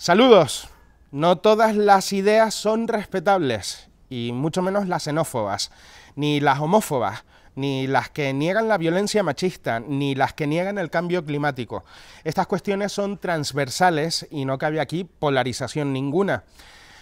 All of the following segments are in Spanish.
Saludos. No todas las ideas son respetables, y mucho menos las xenófobas, ni las homófobas, ni las que niegan la violencia machista, ni las que niegan el cambio climático. Estas cuestiones son transversales y no cabe aquí polarización ninguna.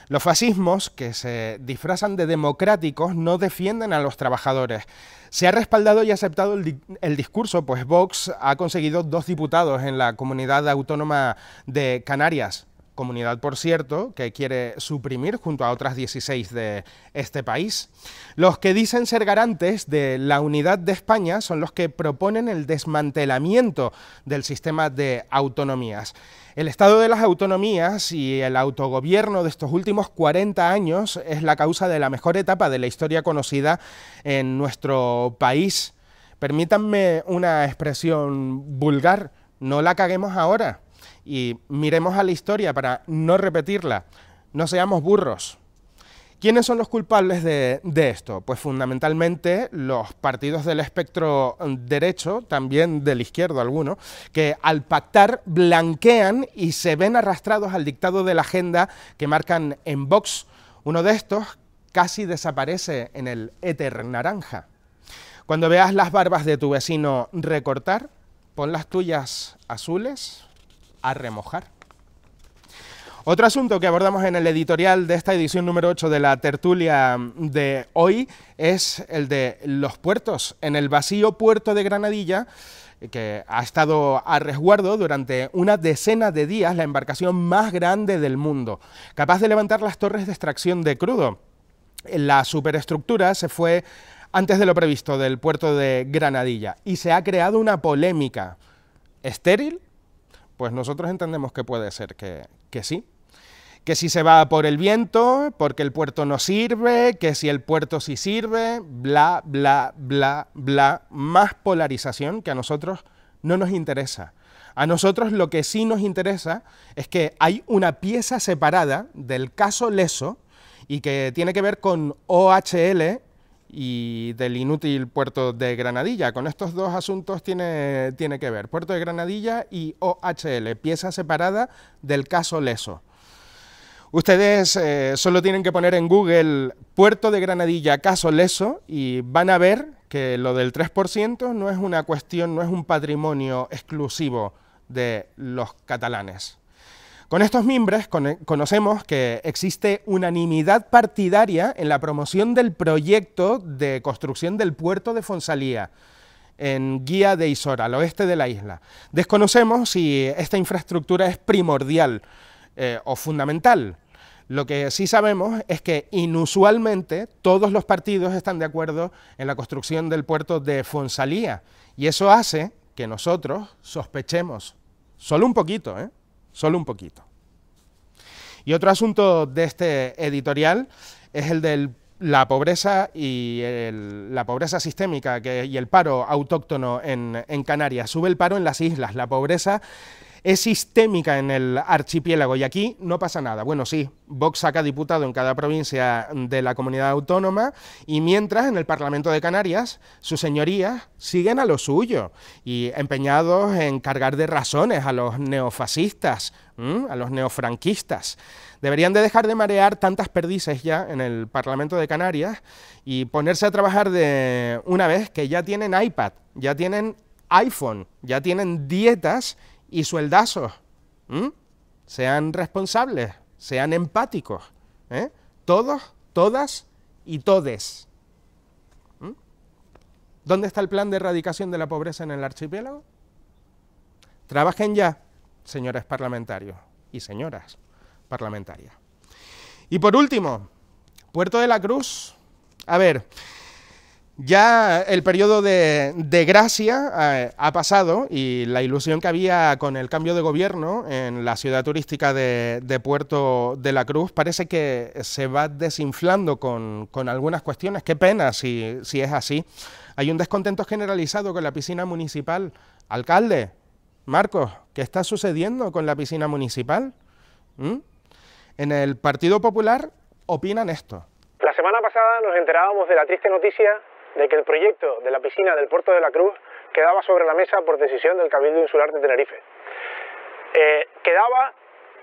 Los fascismos, que se disfrazan de democráticos, no defienden a los trabajadores. Se ha respaldado y aceptado el, discurso, pues Vox ha conseguido dos diputados en la comunidad autónoma de Canarias comunidad, por cierto, que quiere suprimir junto a otras 16 de este país. Los que dicen ser garantes de la unidad de España son los que proponen el desmantelamiento del sistema de autonomías. El estado de las autonomías y el autogobierno de estos últimos 40 años es la causa de la mejor etapa de la historia conocida en nuestro país. Permítanme una expresión vulgar, no la caguemos ahora y miremos a la historia para no repetirla. No seamos burros. ¿Quiénes son los culpables de, esto? Pues fundamentalmente los partidos del espectro derecho, también del izquierdo alguno, que al pactar blanquean y se ven arrastrados al dictado de la agenda que marcan en Vox. Uno de estos casi desaparece en el éter naranja. Cuando veas las barbas de tu vecino recortar, pon las tuyas azules a remojar. Otro asunto que abordamos en el editorial de esta edición número 8 de la tertulia de hoy es el de los puertos. En el vacío puerto de Granadilla, que ha estado a resguardo durante una decena de días, la embarcación más grande del mundo, capaz de levantar las torres de extracción de crudo. La superestructura se fue antes de lo previsto del puerto de Granadilla y se ha creado una polémica estéril pues nosotros entendemos que puede ser que, sí, que si se va por el viento, porque el puerto no sirve, que si el puerto sí sirve, bla, bla, bla, bla, más polarización que a nosotros no nos interesa. A nosotros lo que sí nos interesa es que hay una pieza separada del caso leso y que tiene que ver con OHL y del inútil puerto de Granadilla. Con estos dos asuntos tiene, que ver, puerto de Granadilla y OHL, pieza separada del caso Leso. Ustedes eh, solo tienen que poner en Google puerto de Granadilla, caso Leso, y van a ver que lo del 3% no es una cuestión, no es un patrimonio exclusivo de los catalanes. Con estos mimbres eh, conocemos que existe unanimidad partidaria en la promoción del proyecto de construcción del puerto de Fonsalía, en Guía de Isora, al oeste de la isla. Desconocemos si esta infraestructura es primordial eh, o fundamental. Lo que sí sabemos es que inusualmente todos los partidos están de acuerdo en la construcción del puerto de Fonsalía y eso hace que nosotros sospechemos, solo un poquito, ¿eh? solo un poquito. Y otro asunto de este editorial es el de la pobreza y la pobreza sistémica que, y el paro autóctono en, en Canarias. Sube el paro en las islas, la pobreza es sistémica en el archipiélago y aquí no pasa nada. Bueno, sí, Vox saca diputado en cada provincia de la comunidad autónoma y mientras en el Parlamento de Canarias sus señorías siguen a lo suyo y empeñados en cargar de razones a los neofascistas, a los neofranquistas. Deberían de dejar de marear tantas perdices ya en el Parlamento de Canarias y ponerse a trabajar de una vez que ya tienen iPad, ya tienen iPhone, ya tienen dietas y sueldazos. Sean responsables, sean empáticos. ¿eh? Todos, todas y todes. ¿Dónde está el plan de erradicación de la pobreza en el archipiélago? Trabajen ya, señores parlamentarios y señoras parlamentarias. Y por último, Puerto de la Cruz. A ver, ya el periodo de, de gracia eh, ha pasado y la ilusión que había con el cambio de gobierno en la ciudad turística de, Puerto de la Cruz parece que se va desinflando con, algunas cuestiones. Qué pena si, es así. Hay un descontento generalizado con la piscina municipal. Alcalde, Marcos, ¿qué está sucediendo con la piscina municipal? ¿Mm? En el Partido Popular opinan esto. La semana pasada nos enterábamos de la triste noticia de que el proyecto de la piscina del puerto de la Cruz quedaba sobre la mesa por decisión del Cabildo Insular de Tenerife. Eh, quedaba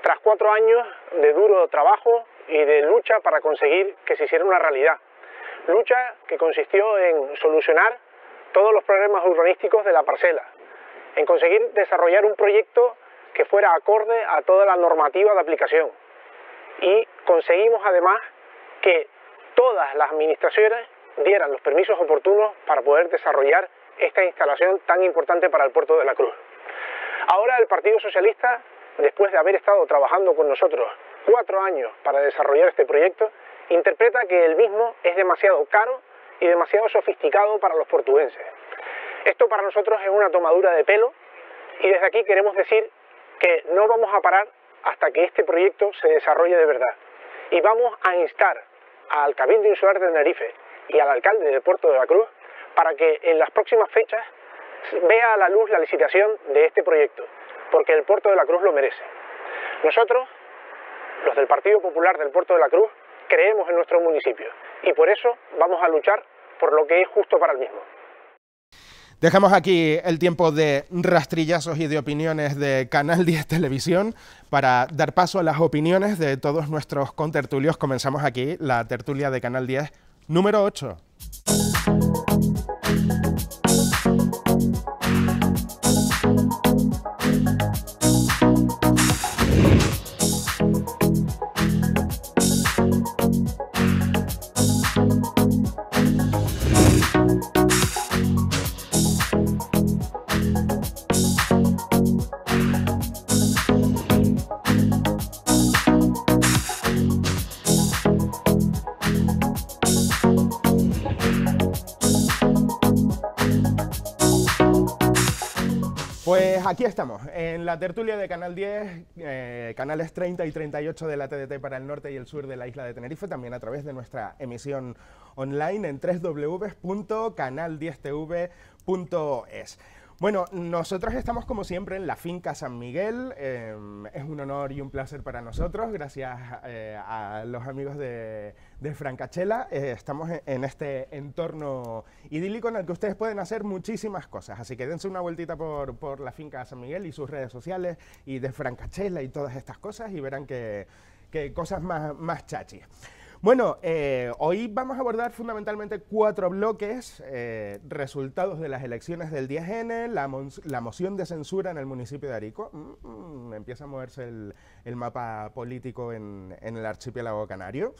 tras cuatro años de duro trabajo y de lucha para conseguir que se hiciera una realidad. Lucha que consistió en solucionar todos los problemas urbanísticos de la parcela, en conseguir desarrollar un proyecto que fuera acorde a toda la normativa de aplicación. Y conseguimos además que todas las administraciones dieran los permisos oportunos para poder desarrollar esta instalación tan importante para el puerto de la Cruz. Ahora el Partido Socialista, después de haber estado trabajando con nosotros cuatro años para desarrollar este proyecto, interpreta que el mismo es demasiado caro y demasiado sofisticado para los portugueses. Esto para nosotros es una tomadura de pelo y desde aquí queremos decir que no vamos a parar hasta que este proyecto se desarrolle de verdad. Y vamos a instar al Cabildo Insular de Tenerife y al alcalde de Puerto de la Cruz para que en las próximas fechas vea a la luz la licitación de este proyecto, porque el Puerto de la Cruz lo merece. Nosotros, los del Partido Popular del Puerto de la Cruz, creemos en nuestro municipio y por eso vamos a luchar por lo que es justo para el mismo. Dejamos aquí el tiempo de rastrillazos y de opiniones de Canal 10 Televisión para dar paso a las opiniones de todos nuestros contertulios. Comenzamos aquí la tertulia de Canal 10 número 8. Pues aquí estamos, en la tertulia de Canal 10, eh, canales 30 y 38 de la TDT para el norte y el sur de la isla de Tenerife, también a través de nuestra emisión online en www.canal10tv.es. Bueno, nosotros estamos como siempre en la finca San Miguel. Em, es un honor y un placer para nosotros. Gracias eh, a los amigos de, Francachela. Eh, estamos en este entorno idílico en el que ustedes pueden hacer muchísimas cosas. Así que dense una vueltita por, la finca San Miguel y sus redes sociales y de Francachela y todas estas cosas y verán que, cosas más, más chachis. Bueno, eh, hoy vamos a abordar fundamentalmente cuatro bloques, eh, resultados de las elecciones del 10N, la, moción de censura en el municipio de Arico, mm, mm, empieza a moverse el, mapa político en el archipiélago canario,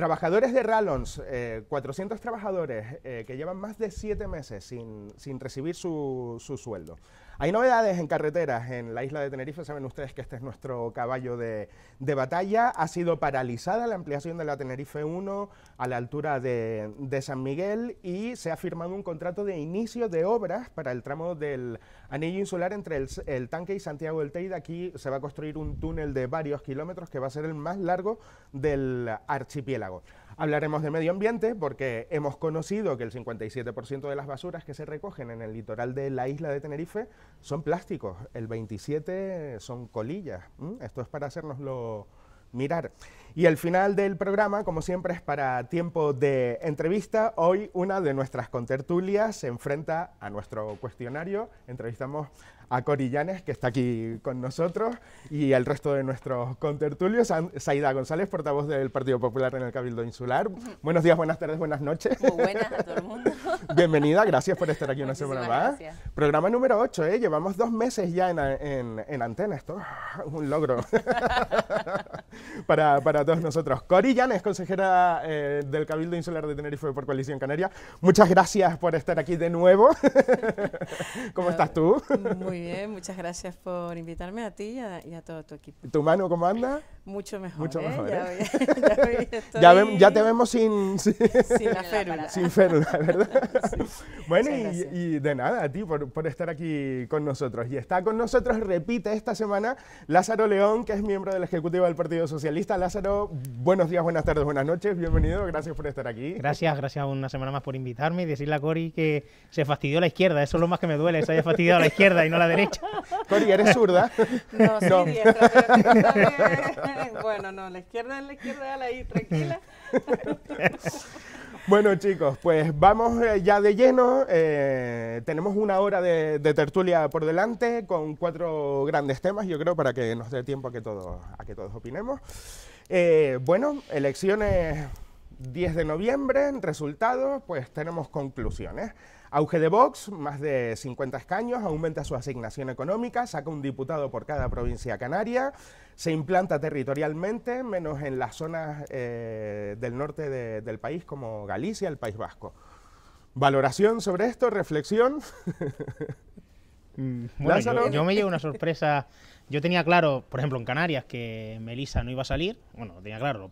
Trabajadores de Rallons, 400 eh, trabajadores eh, que llevan más de 7 meses sin, sin recibir su, su, sueldo. Hay novedades en carreteras en la isla de Tenerife, saben ustedes que este es nuestro caballo de, de batalla. Ha sido paralizada la ampliación de la Tenerife 1 a la altura de, de, San Miguel y se ha firmado un contrato de inicio de obras para el tramo del anillo insular entre el, el tanque y Santiago del Teide. Aquí se va a construir un túnel de varios kilómetros que va a ser el más largo del archipiélago. Hablaremos de medio ambiente porque hemos conocido que el 57% de las basuras que se recogen en el litoral de la isla de Tenerife son plásticos, el 27% son colillas. Esto es para hacernoslo mirar. Y el final del programa, como siempre, es para tiempo de entrevista. Hoy una de nuestras contertulias se enfrenta a nuestro cuestionario. Entrevistamos a Corillanes, que está aquí con nosotros, y al resto de nuestros contertulios. Saida González, portavoz del Partido Popular en el Cabildo Insular. Buenos días, buenas tardes, buenas noches. Muy buenas a todo el mundo. Bienvenida, gracias por estar aquí una semana más. Programa número 8, ¿eh? llevamos dos meses ya en, en, en antena, esto es un logro para, para, todos nosotros. Corillanes, consejera eh, del Cabildo Insular de Tenerife por Coalición Canaria, muchas gracias por estar aquí de nuevo. ¿Cómo estás tú? Muy bien, muchas gracias por invitarme a ti y a, todo tu equipo. ¿Tu mano cómo anda? Mucho mejor. Ya, te vemos sin, sin, férula. Bueno, y, de nada a ti por, por, estar aquí con nosotros. Y está con nosotros, repite esta semana, Lázaro León, que es miembro del Ejecutivo del Partido Socialista. Lázaro, buenos días, buenas tardes, buenas noches, bienvenido, gracias por estar aquí. Gracias, gracias una semana más por invitarme y decirle a Cori que se fastidió la izquierda, eso es lo más que me duele, se haya fastidiado la izquierda y no la derecha. Cori, ¿eres zurda? No, bueno, no, la izquierda es la izquierda, la ahí, tranquila. Bueno chicos, pues vamos eh, ya de lleno, eh, tenemos una hora de, tertulia por delante con cuatro grandes temas, yo creo, para que nos dé tiempo a que todos, a que todos opinemos. Eh, bueno, elecciones 10 de noviembre, resultados, pues tenemos conclusiones. Auge de Vox, más de 50 escaños, aumenta su asignación económica, saca un diputado por cada provincia canaria, se implanta territorialmente, menos en las zonas eh, del norte del país como Galicia, el País Vasco. ¿Valoración sobre esto? ¿Reflexión? Mm, yo, me llevo una sorpresa. Yo tenía claro, por ejemplo, en Canarias, que Melissa no iba a salir. Bueno, tenía claro,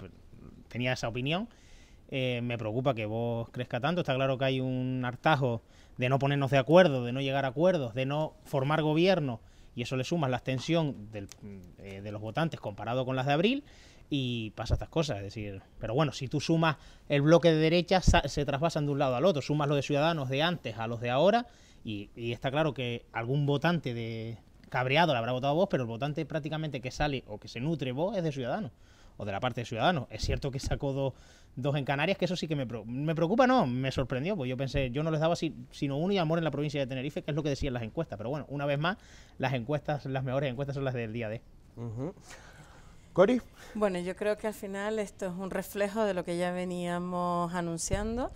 tenía esa opinión eh, me preocupa que vos crezca tanto. Está claro que hay un hartajo de no ponernos de acuerdo, de no llegar a acuerdos, de no formar gobierno, y eso le sumas la extensión eh, de los votantes comparado con las de abril, y pasa estas cosas. Es decir, pero bueno, si tú sumas el bloque de derecha, se trasvasan de un lado al otro, sumas los de ciudadanos de antes a los de ahora, y, está claro que algún votante de cabreado le habrá votado a vos, pero el votante prácticamente que sale o que se nutre vos es de ciudadanos o de la parte de Ciudadanos. Es cierto que sacó dos, dos en Canarias, que eso sí que me, me preocupa, no, me sorprendió, porque yo pensé, yo no les daba sino uno y amor en la provincia de Tenerife, que es lo que decían las encuestas, pero bueno, una vez más, las encuestas, las mejores encuestas son las del día de. Uh Cori. Bueno, yo creo que al final esto es un reflejo de lo que ya veníamos anunciando.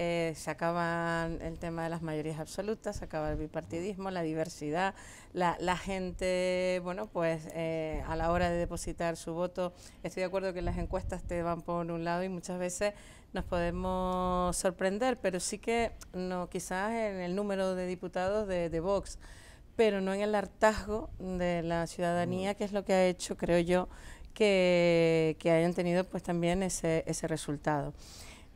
Eh, se acaban el tema de las mayorías absolutas, se acaba el bipartidismo, la diversidad, la, gente, bueno, pues eh, a la hora de depositar su voto, estoy de acuerdo que las encuestas te van por un lado y muchas veces nos podemos sorprender, pero sí que no, quizás en el número de diputados de, Vox pero no en el hartazgo de la ciudadanía, que es lo que ha hecho, creo yo, que, que hayan tenido pues también ese, ese resultado.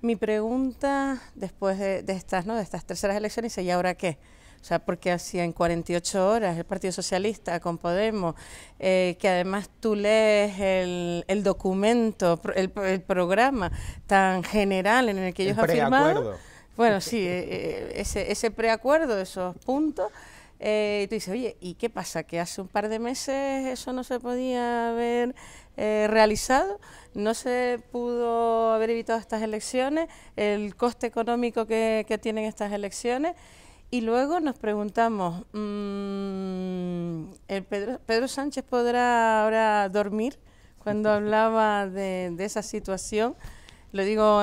Mi pregunta después de, estas, ¿no? de estas terceras elecciones ¿y ahora qué? O sea, porque hacía en 48 horas el Partido Socialista con Podemos, eh, que además tú lees el, documento, el, programa tan general en el que ellos han firmado. Bueno, sí, eh, eh, ese, ese preacuerdo, esos puntos, eh, y tú dices, oye, ¿y qué pasa? Que hace un par de meses eso no se podía haber eh, realizado, no se pudo haber evitado estas elecciones, el coste económico que, tienen estas elecciones. Y luego nos preguntamos, mm, ¿el Pedro, Sánchez podrá ahora dormir? Cuando hablaba de, esa situación, lo digo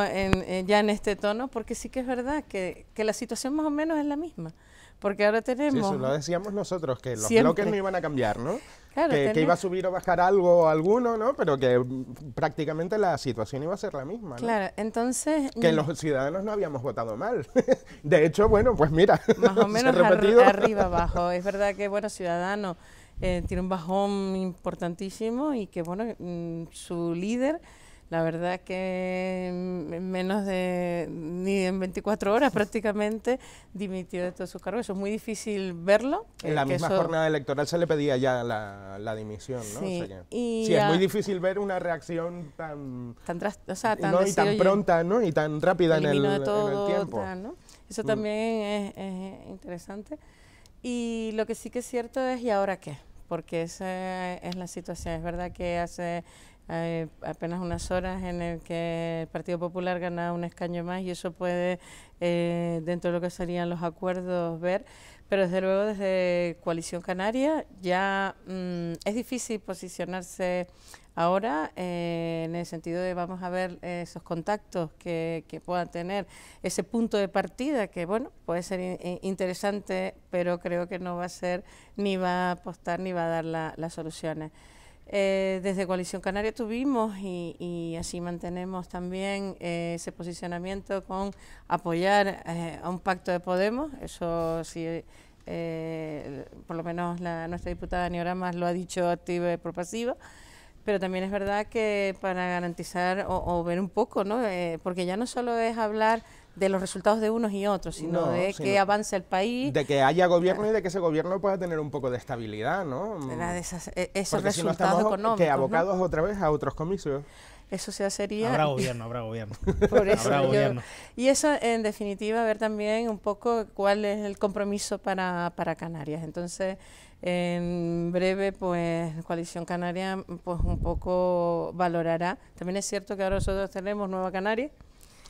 ya en este tono, porque sí que es verdad que la situación más o menos es la misma. Porque ahora tenemos... Sí, eso lo decíamos nosotros, que los bloques no iban a cambiar, ¿no? Claro, que, iba a subir o bajar algo o alguno, ¿no? Pero que mm, prácticamente la situación iba a ser la misma. Claro, entonces... Que mm, los ciudadanos no habíamos votado mal. de hecho, bueno, pues mira. Más o menos arriba, abajo. Es verdad que, bueno, ciudadano eh, tiene un bajón importantísimo y que, bueno, mm, su líder la verdad que en menos de ni en 24 horas prácticamente dimitió de todo su cargo. Eso es muy difícil verlo. En eh, la misma jornada electoral se le pedía ya la, la dimisión, ¿no? Sí, y sí es muy difícil ver una reacción tan, tan, o tan, ¿no? y tan pronta ¿no? y tan rápida en el, todo, en el, tiempo. Eso mm. también es, es eh, interesante. Y lo que sí que es cierto es, ¿y ahora qué? porque esa es la situación. Es verdad que hace hay apenas unas horas en el que el Partido Popular gana un escaño más y eso puede, eh, dentro de lo que serían los acuerdos, ver. Pero desde luego, desde Coalición Canaria ya mm, es difícil posicionarse ahora eh, en el sentido de vamos a ver eh, esos contactos que, que, puedan tener, ese punto de partida que, bueno, puede ser interesante, pero creo que no va a ser, ni va a apostar, ni va a dar las soluciones. Eh, desde Coalición Canaria tuvimos y, así mantenemos también eh, ese posicionamiento con apoyar eh, a un pacto de Podemos. Eso sí, por lo menos nuestra diputada más lo ha dicho activa y propasiva. Pero también es verdad que para garantizar o, ver un poco, ¿no? porque ya no solo es hablar de los resultados de unos y otros, sino de que avance el país. De que haya gobierno y eh. de que ese gobierno pueda tener un poco de estabilidad, ¿no? De e, esos resultados no Que abocados otra vez a otros comicios. Eso se sería... Habrá gobierno, habrá gobierno. gobierno. Y eso, en definitiva, ver también un poco cuál es el compromiso para, para Canarias. Entonces, en breve, pues, Coalición Canaria, pues, un poco valorará. También es cierto que ahora nosotros tenemos Nueva Canarias,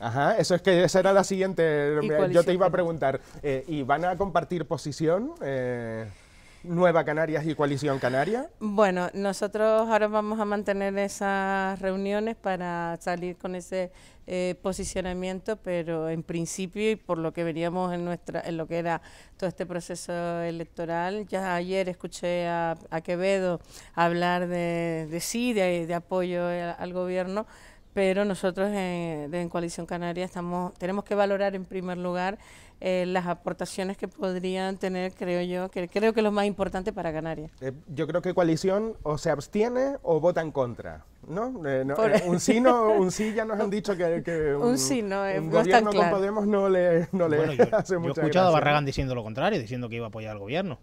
Ajá, eso es que esa era la siguiente. Yo te iba a preguntar, eh, ¿y van a compartir posición? Eh, Nueva Canarias y Coalición Canaria? Bueno, nosotros ahora vamos a mantener esas reuniones para salir con ese eh, posicionamiento, pero en principio y por lo que veríamos en nuestra, en lo que era todo este proceso electoral, ya ayer escuché a, Quevedo hablar de, de sí, de, apoyo al gobierno pero nosotros en, Coalición Canaria estamos, tenemos que valorar en primer lugar eh, las aportaciones que podrían tener, creo yo, que creo que es lo más importante para Canarias. Eh, yo creo que Coalición o se abstiene o vota en contra, ¿no? Eh, un sí ya nos han dicho que, un, sí no, gobierno con Podemos no le, no le yo, he escuchado a Barragán diciendo lo contrario, diciendo que iba a apoyar al gobierno.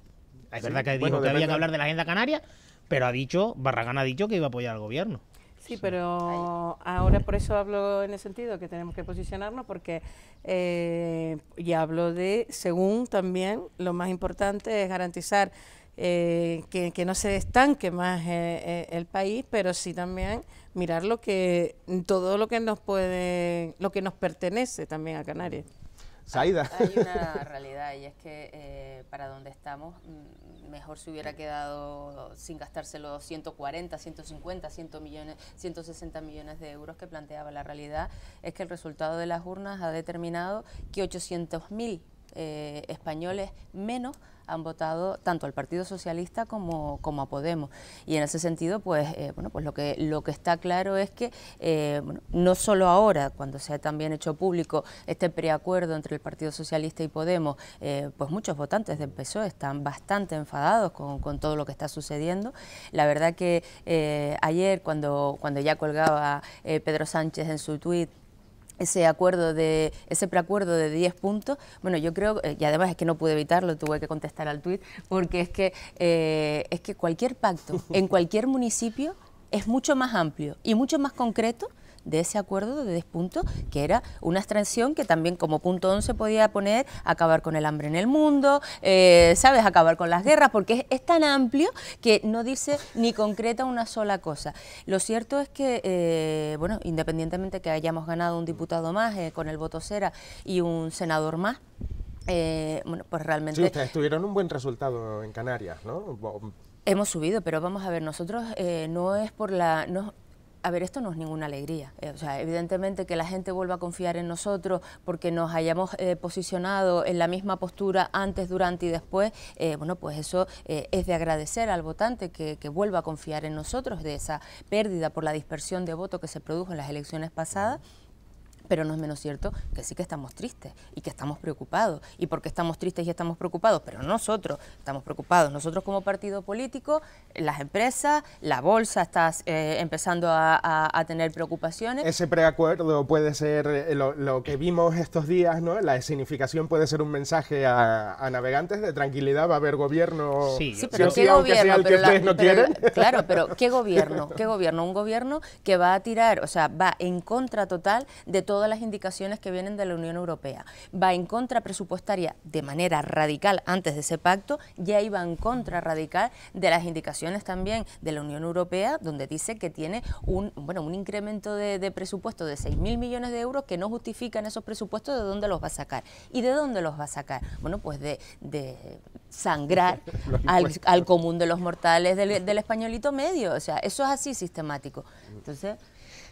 Es verdad que dijo que había que hablar de la agenda canaria, pero ha dicho, Barragán ha dicho que iba a apoyar al gobierno. Sí, pero ahora por eso hablo en el sentido que tenemos que posicionarnos porque eh, ya hablo de, según también, lo más importante es garantizar eh, que, no se estanque más eh, eh, el país, pero sí también mirar lo que todo lo que nos puede, lo que nos pertenece también a Canarias. Hay, hay una realidad y es que para donde estamos mm, mejor se hubiera quedado sin gastarse los 140, 150, 100 millones, 160 millones de euros que planteaba. La realidad es que el resultado de las urnas ha determinado que 800.000 eh, españoles menos han votado tanto al Partido Socialista como, a Podemos. Y en ese sentido, pues, eh, bueno, pues lo que, lo que está claro es que eh, no solo ahora, cuando se ha también hecho público este preacuerdo entre el Partido Socialista y Podemos, pues muchos votantes de PSOE están bastante enfadados con, todo lo que está sucediendo. La verdad que ayer, cuando, cuando ya colgaba Pedro Sánchez en su tweet ese acuerdo de ese preacuerdo de 10 puntos, bueno, yo creo eh, y además es que no pude evitarlo, tuve que contestar al tuit porque es que eh, es que cualquier pacto en cualquier municipio es mucho más amplio y mucho más concreto de ese acuerdo de despunto que era una extracción que también como punto 11 podía poner acabar con el hambre en el mundo, eh, ¿sabes? Acabar con las guerras, porque es, tan amplio que no dice ni concreta una sola cosa. Lo cierto es que, eh, bueno, independientemente que hayamos ganado un diputado más eh, con el voto cera y un senador más, bueno, pues realmente... Sí, ustedes tuvieron un buen resultado en Canarias, ¿no? Hemos subido, pero vamos a ver, nosotros no es por la a ver, esto no es ninguna alegría. Eh, o sea, evidentemente que la gente vuelva a confiar en nosotros porque nos hayamos eh, posicionado en la misma postura antes, durante y después, eh, bueno, pues eso es de agradecer al votante que, que, vuelva a confiar en nosotros de esa pérdida por la dispersión de voto que se produjo en las elecciones pasadas pero no es menos cierto que sí que estamos tristes y que estamos preocupados. ¿Y por qué estamos tristes y estamos preocupados? Pero nosotros estamos preocupados, nosotros como partido político, las empresas, la bolsa está eh, empezando a, tener preocupaciones. Ese preacuerdo puede ser eh, lo, que vimos estos días, ¿no? La significación puede ser un mensaje a, navegantes de tranquilidad, va a haber gobierno. Sí, pero ¿qué gobierno? Claro, pero ¿qué gobierno? ¿Qué gobierno? Un gobierno que va a tirar, o sea, va en contra total de todo todas las indicaciones que vienen de la Unión Europea. Va en contra presupuestaria de manera radical antes de ese pacto, ya iba en contra radical de las indicaciones también de la Unión Europea, donde dice que tiene un, bueno, un incremento de, presupuesto de 6.000 millones de euros que no justifican esos presupuestos, ¿de dónde los va a sacar? ¿Y de dónde los va a sacar? Bueno, pues de, sangrar al, común de los mortales del, del españolito medio, o sea, eso es así sistemático. Entonces...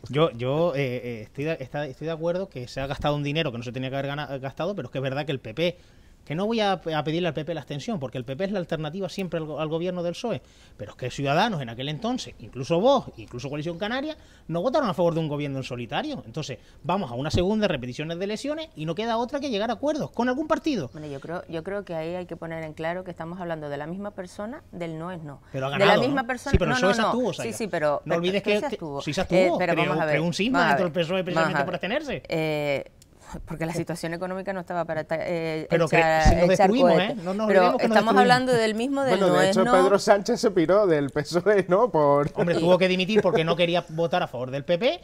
Yo, yo eh, eh, estoy, de, acuerdo que se ha gastado un dinero que no se tenía que haber gastado, pero es que es verdad que el PP que no voy a, pedirle al PP la abstención, porque el PP es la alternativa siempre al, gobierno del PSOE. Pero es que Ciudadanos en aquel entonces, incluso vos, incluso Coalición Canaria, no votaron a favor de un gobierno en solitario. Entonces, vamos a una segunda repetición de elecciones y no queda otra que llegar a acuerdos con algún partido. Bueno, yo creo, yo creo que ahí hay que poner en claro que estamos hablando de la misma persona, del no es no. Pero de la misma persona. Sí, pero el PSOE se Sí, sí, pero. No olvides e que. Sí, se eh, pero vamos a ver, un sisma dentro del PSOE precisamente por abstenerse. Eh, porque la situación económica no estaba para eh, pero echar, si nos ¿eh? no, pero estamos hablando del mismo del de hecho Pedro Sánchez se piró del PSOE no por hombre tuvo que dimitir porque no quería votar a favor del PP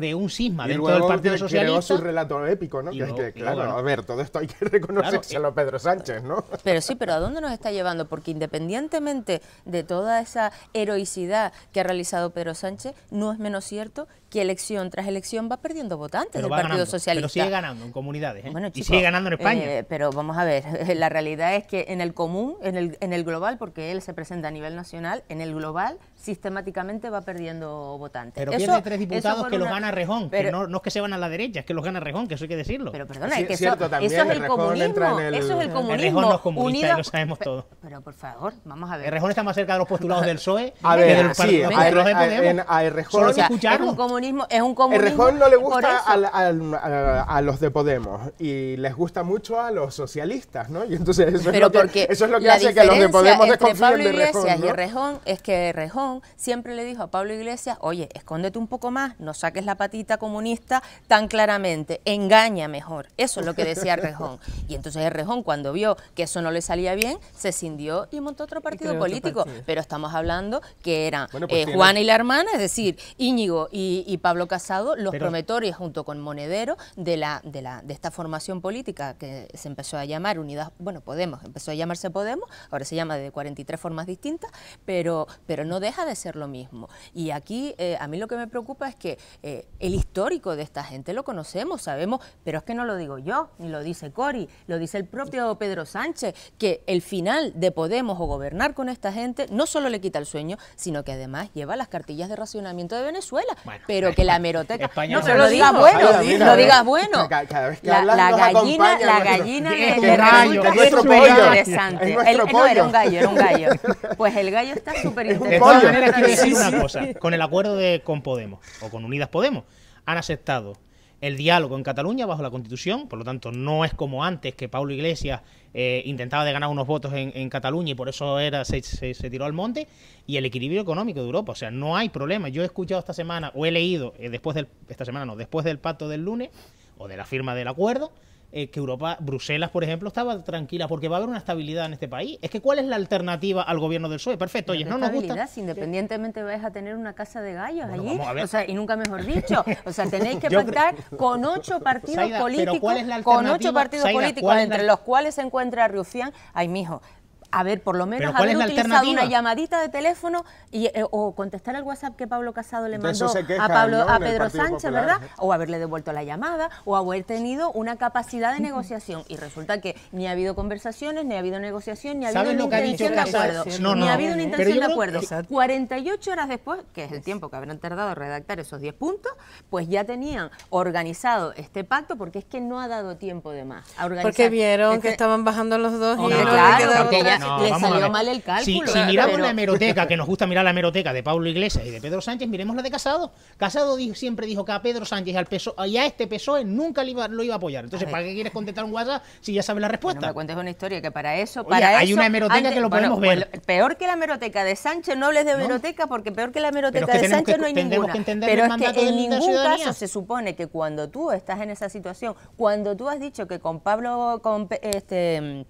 creó un sisma dentro del Partido Socialista. Creó su relato épico, ¿no? claro, a ver, todo esto hay que reconocérselo a Pedro Sánchez, ¿no? Pero sí, pero ¿a dónde nos está llevando? Porque independientemente de toda esa heroicidad que ha realizado Pedro Sánchez, no es menos cierto que elección tras elección va perdiendo votantes el del Partido Socialista. Pero sigue ganando en comunidades, ¿eh? y sigue ganando en España. Eh, pero vamos a ver, la realidad es que en el común, en el, en el global, porque él se presenta a nivel nacional, en el global sistemáticamente va perdiendo votantes. Pero pierde tres diputados que lo van a. Rejón. Pero, que no, es que se van a la derecha, es que los gana Rejón, que eso hay que decirlo. Pero perdona, sí, que eso, también, eso, es el, comunismo. eso es el comunismo. Rejón no unido, lo sabemos pero, todo. Pero por favor, vamos a ver. El Rejón está más cerca de los postulados del PSOE a ver, que del sí, a, a, de a, a Rejón, o sea, Es un comunismo. Es un comunismo el Rejón no le gusta a, los de Podemos y les gusta mucho a los socialistas, ¿no? Y entonces eso pero es lo que, eso es lo que hace que los de Podemos desconfíen de Rejón. y Rejón es que Rejón siempre le dijo a Pablo Iglesias, oye, escóndete un poco más, no saques la patita comunista tan claramente, engaña mejor. Eso es lo que decía Rejón. Y entonces Rejón, cuando vio que eso no le salía bien, se cindió y montó otro partido político. Pero estamos hablando que eran pues eh, Juana y la hermana, es decir, Íñigo y, Pablo Casado, los prometores junto con Monedero de, la, de, la, de esta formación política que se empezó a llamar Unidad, bueno, Podemos, empezó a llamarse Podemos, ahora se llama de 43 formas distintas, pero, pero no deja de ser lo mismo. Y aquí eh, a mí lo que me preocupa es que eh, el histórico de esta gente lo conocemos, sabemos, pero es que no lo digo yo, ni lo dice Cori, lo dice el propio Pedro Sánchez, que el final de Podemos o gobernar con esta gente no solo le quita el sueño, sino que además lleva las cartillas de racionamiento de Venezuela. pero que la meroteca... no, lo digas bueno, no digas bueno. la, gallina, la gallina gallo, es nuestro interesante. No, era un gallo, era un gallo. Pues el gallo está súper interesante. De todas maneras, decir una cosa. Con el acuerdo de, con Podemos, o con Unidas Podemos, han aceptado el diálogo en Cataluña bajo la Constitución, por lo tanto no es como antes que Pablo Iglesias eh, intentaba de ganar unos votos en, Cataluña y por eso era se, tiró al monte, y el equilibrio económico de Europa, o sea, no hay problema. Yo he escuchado esta semana, o he leído, eh, después de esta semana no, después del pacto del lunes, o de la firma del acuerdo, eh, que Europa, Bruselas, por ejemplo, estaba tranquila porque va a haber una estabilidad en este país. Es que, ¿cuál es la alternativa al gobierno del PSOE? Perfecto, oye, no nos gusta. Si independientemente vais a tener una casa de gallos allí, o sea, y nunca mejor dicho, o sea, tenéis que pactar con ocho partidos políticos, con ocho partidos políticos, entre los cuales se encuentra Rufián. Ay, mijo, a ver, por lo menos haber utilizado una llamadita de teléfono y, eh, o contestar al WhatsApp que Pablo Casado le mandó a, Pablo, a Pedro Sánchez, ¿verdad? O haberle devuelto la llamada o haber tenido una capacidad de negociación. Y resulta que ni ha habido conversaciones, ni ha habido negociación, ni ha habido una intención de acuerdo. ni ha habido una intención de acuerdo. 48 horas después, que es el tiempo que habrán tardado en redactar esos 10 puntos, pues ya tenían organizado este pacto porque es que no ha dado tiempo de más. A Porque vieron que este estaban bajando los dos y oh, claro, le salió mal el cálculo. Si, miramos la hemeroteca, que nos gusta mirar la hemeroteca de Pablo Iglesias y de Pedro Sánchez, miremos la de Casado. Casado siempre dijo que a Pedro Sánchez y, al peso e, y a este PSOE nunca lo iba, a apoyar. Entonces, ¿para qué quieres contestar un WhatsApp si ya sabes la respuesta? No me cuentes una historia que para eso. Para hay una hemeroteca que lo podemos ver. Peor que la hemeroteca de Sánchez, no hables de hemeroteca, porque peor que la hemeroteca de Sánchez no hay ninguna. Que pero es que en ningún caso se supone que cuando tú estás en esa situación, cuando tú has dicho que con Pablo, con este,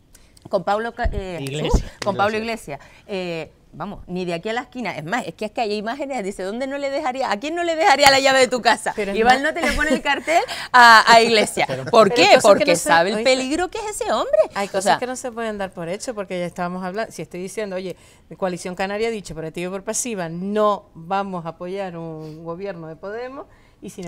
con Pablo eh, Iglesias. con Pablo Iglesias. Eh, vamos, ni de aquí a la esquina. Es más, es que es que hay imágenes, dice, ¿dónde no le dejaría, a quién no le dejaría la llave de tu casa? Pero no te le pone el cartel a, Iglesias, Iglesia. ¿Por qué? Porque sabe el peligro que es ese hombre. Hay cosas que no se pueden dar por hecho, porque ya estábamos hablando, si estoy diciendo, oye, Coalición Canaria dicho, por activo y por pasiva, no vamos a apoyar un gobierno de Podemos,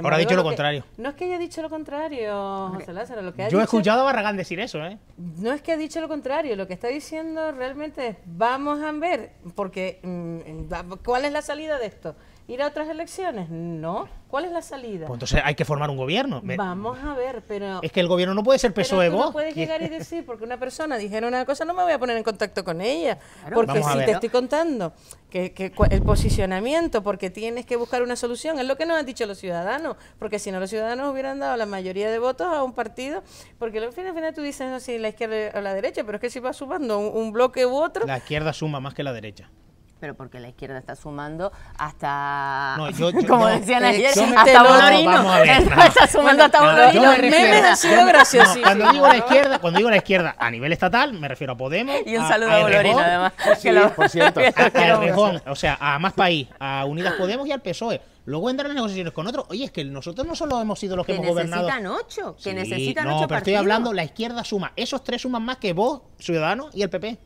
Ahora ha dicho lo, contrario. No es que haya dicho lo contrario, José Lázaro. Yo he escuchado a Barragán decir eso, ¿eh? No es que ha dicho lo contrario. Lo que está diciendo realmente es: vamos a ver, porque mm, ¿cuál es la salida de esto? ¿Ir a otras elecciones? No. ¿Cuál es la salida? Pues entonces hay que formar un gobierno. Vamos a ver, pero... Es que el gobierno no puede ser PSOE No puedes llegar y decir, porque una persona dijera una cosa, no me voy a poner en contacto con ella. porque si te estoy contando que, el posicionamiento, porque tienes que buscar una solución, es lo que nos han dicho los ciudadanos. Porque si no, los ciudadanos hubieran dado la mayoría de votos a un partido. Porque al final, al final tú dices, no, si la izquierda o la derecha, pero es que si va sumando un bloque u otro... La izquierda suma más que la derecha pero porque la izquierda está sumando hasta, no, yo, yo, como decían ayer, hasta Bolorino. está sumando hasta Bolorino. Los memes han cuando, digo la izquierda, cuando digo la izquierda a nivel estatal, me refiero a Podemos. Y un saludo a, Bolorino, además. Sí, por cierto. A, Rejón, o sea, a Más País, a Unidas Podemos y al PSOE. Luego entran en negociaciones con otros. Oye, es que nosotros no solo hemos sido los que, hemos gobernado. Que necesitan ocho. Que sí, necesitan no, ocho pero estoy hablando, la izquierda suma. Esos tres suman más que vos, ciudadano y el PP.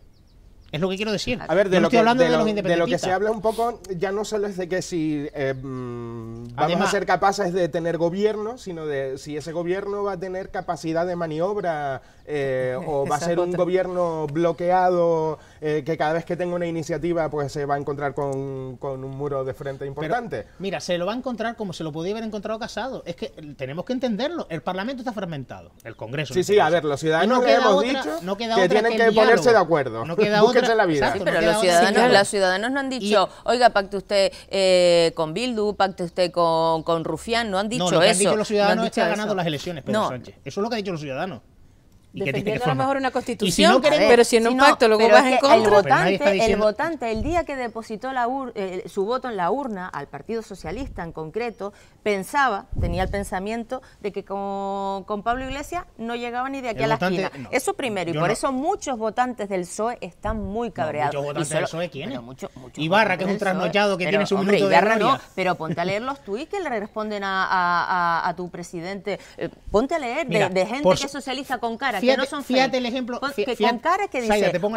Es lo que quiero decir. A ver, de, lo que, hablando de, de, lo, que se habla un poco, ya no solo es de que si eh, mm, vamos a ser capaces de tener gobierno, sino de si ese gobierno va a tener capacidad de maniobra eh, o va a ser un gobierno bloqueado eh, que cada vez que tenga una iniciativa pues se va a encontrar con, un muro de frente importante. mira, se lo va a encontrar como se lo podía haber encontrado Casado. Es que tenemos que entenderlo. El Parlamento está fragmentado. El Congreso. Sí, este sí, a ver, los ciudadanos no que hemos dicho que tienen que, ponerse de acuerdo. No queda la vida. los, ciudadanos, no han dicho, oiga, pacte usted eh, con Bildu, pacte usted con, Rufián. No han dicho no, Han dicho los ciudadanos ganado las elecciones, Pedro Sánchez. Eso es lo que han dicho los ciudadanos. ¿Y a lo mejor una constitución, pero si en un pacto luego vas en contra. El votante, el día que depositó la eh, su voto en la urna, al Partido Socialista en concreto, pensaba, tenía el pensamiento de que con, con Pablo Iglesias no llegaba ni de aquí a la esquina. eso primero, y por eso muchos votantes del PSOE están muy cabreados. y votantes del PSOE, quién? Ibarra, que es un e. trasnochado que tiene su hombre, Ibarra de no, pero ponte a leer los tuits que le responden a, tu presidente. Eh, ponte a leer de, gente que socializa con cara, fíjate, el ejemplo.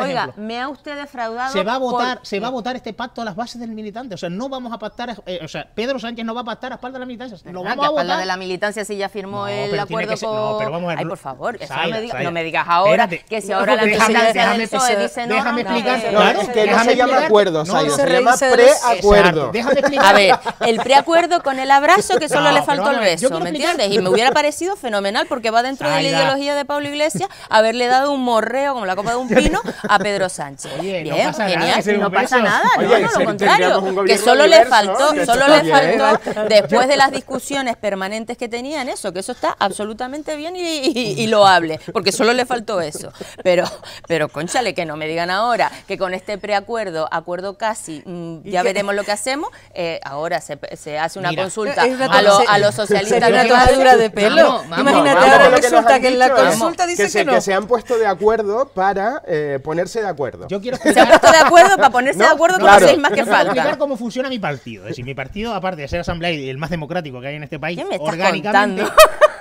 oiga, me ha usted defraudado. Se va a votar, se va a votar este pacto a las bases del militante. O sea, no vamos a pactar, o sea, Pedro Sánchez no va a pactar a espalda de la militancia. No vamos a, a votar. de la militancia si ya firmó no, el acuerdo No, pero vamos a ver. Ay, por favor, no, me no, me digas ahora Espérate. que si ahora la militancia del PSOE dice Déjame explicar. Claro, que déjame se llama acuerdo, se preacuerdo. Déjame explicar. A ver, el preacuerdo con el abrazo que solo le faltó el beso, ¿me entiendes? Y me hubiera parecido fenomenal porque va dentro de la ideología de Pablo Iglesias haberle dado un morreo como la copa de un pino a Pedro Sánchez. Bien, no pasa genial, nada, no pasa nada, contrario, que solo le faltó, solo le faltó después de las discusiones permanentes que tenían eso, que eso está absolutamente bien y, lo hable porque solo le faltó eso. Pero, pero conchale, que no me digan ahora que con este preacuerdo, acuerdo casi, mm, ya veremos lo que hacemos, eh, ahora se, hace una consulta a, los socialistas. de pelo. Imagínate, ahora resulta que, en la consulta dice que, se han puesto de acuerdo para eh, ponerse de acuerdo. Yo quiero explicar... Se han puesto de acuerdo para ponerse de acuerdo claro. con los más que falta. explicar cómo funciona mi partido. Es decir, mi partido, aparte de ser asamblea y el más democrático que hay en este país, orgánicamente,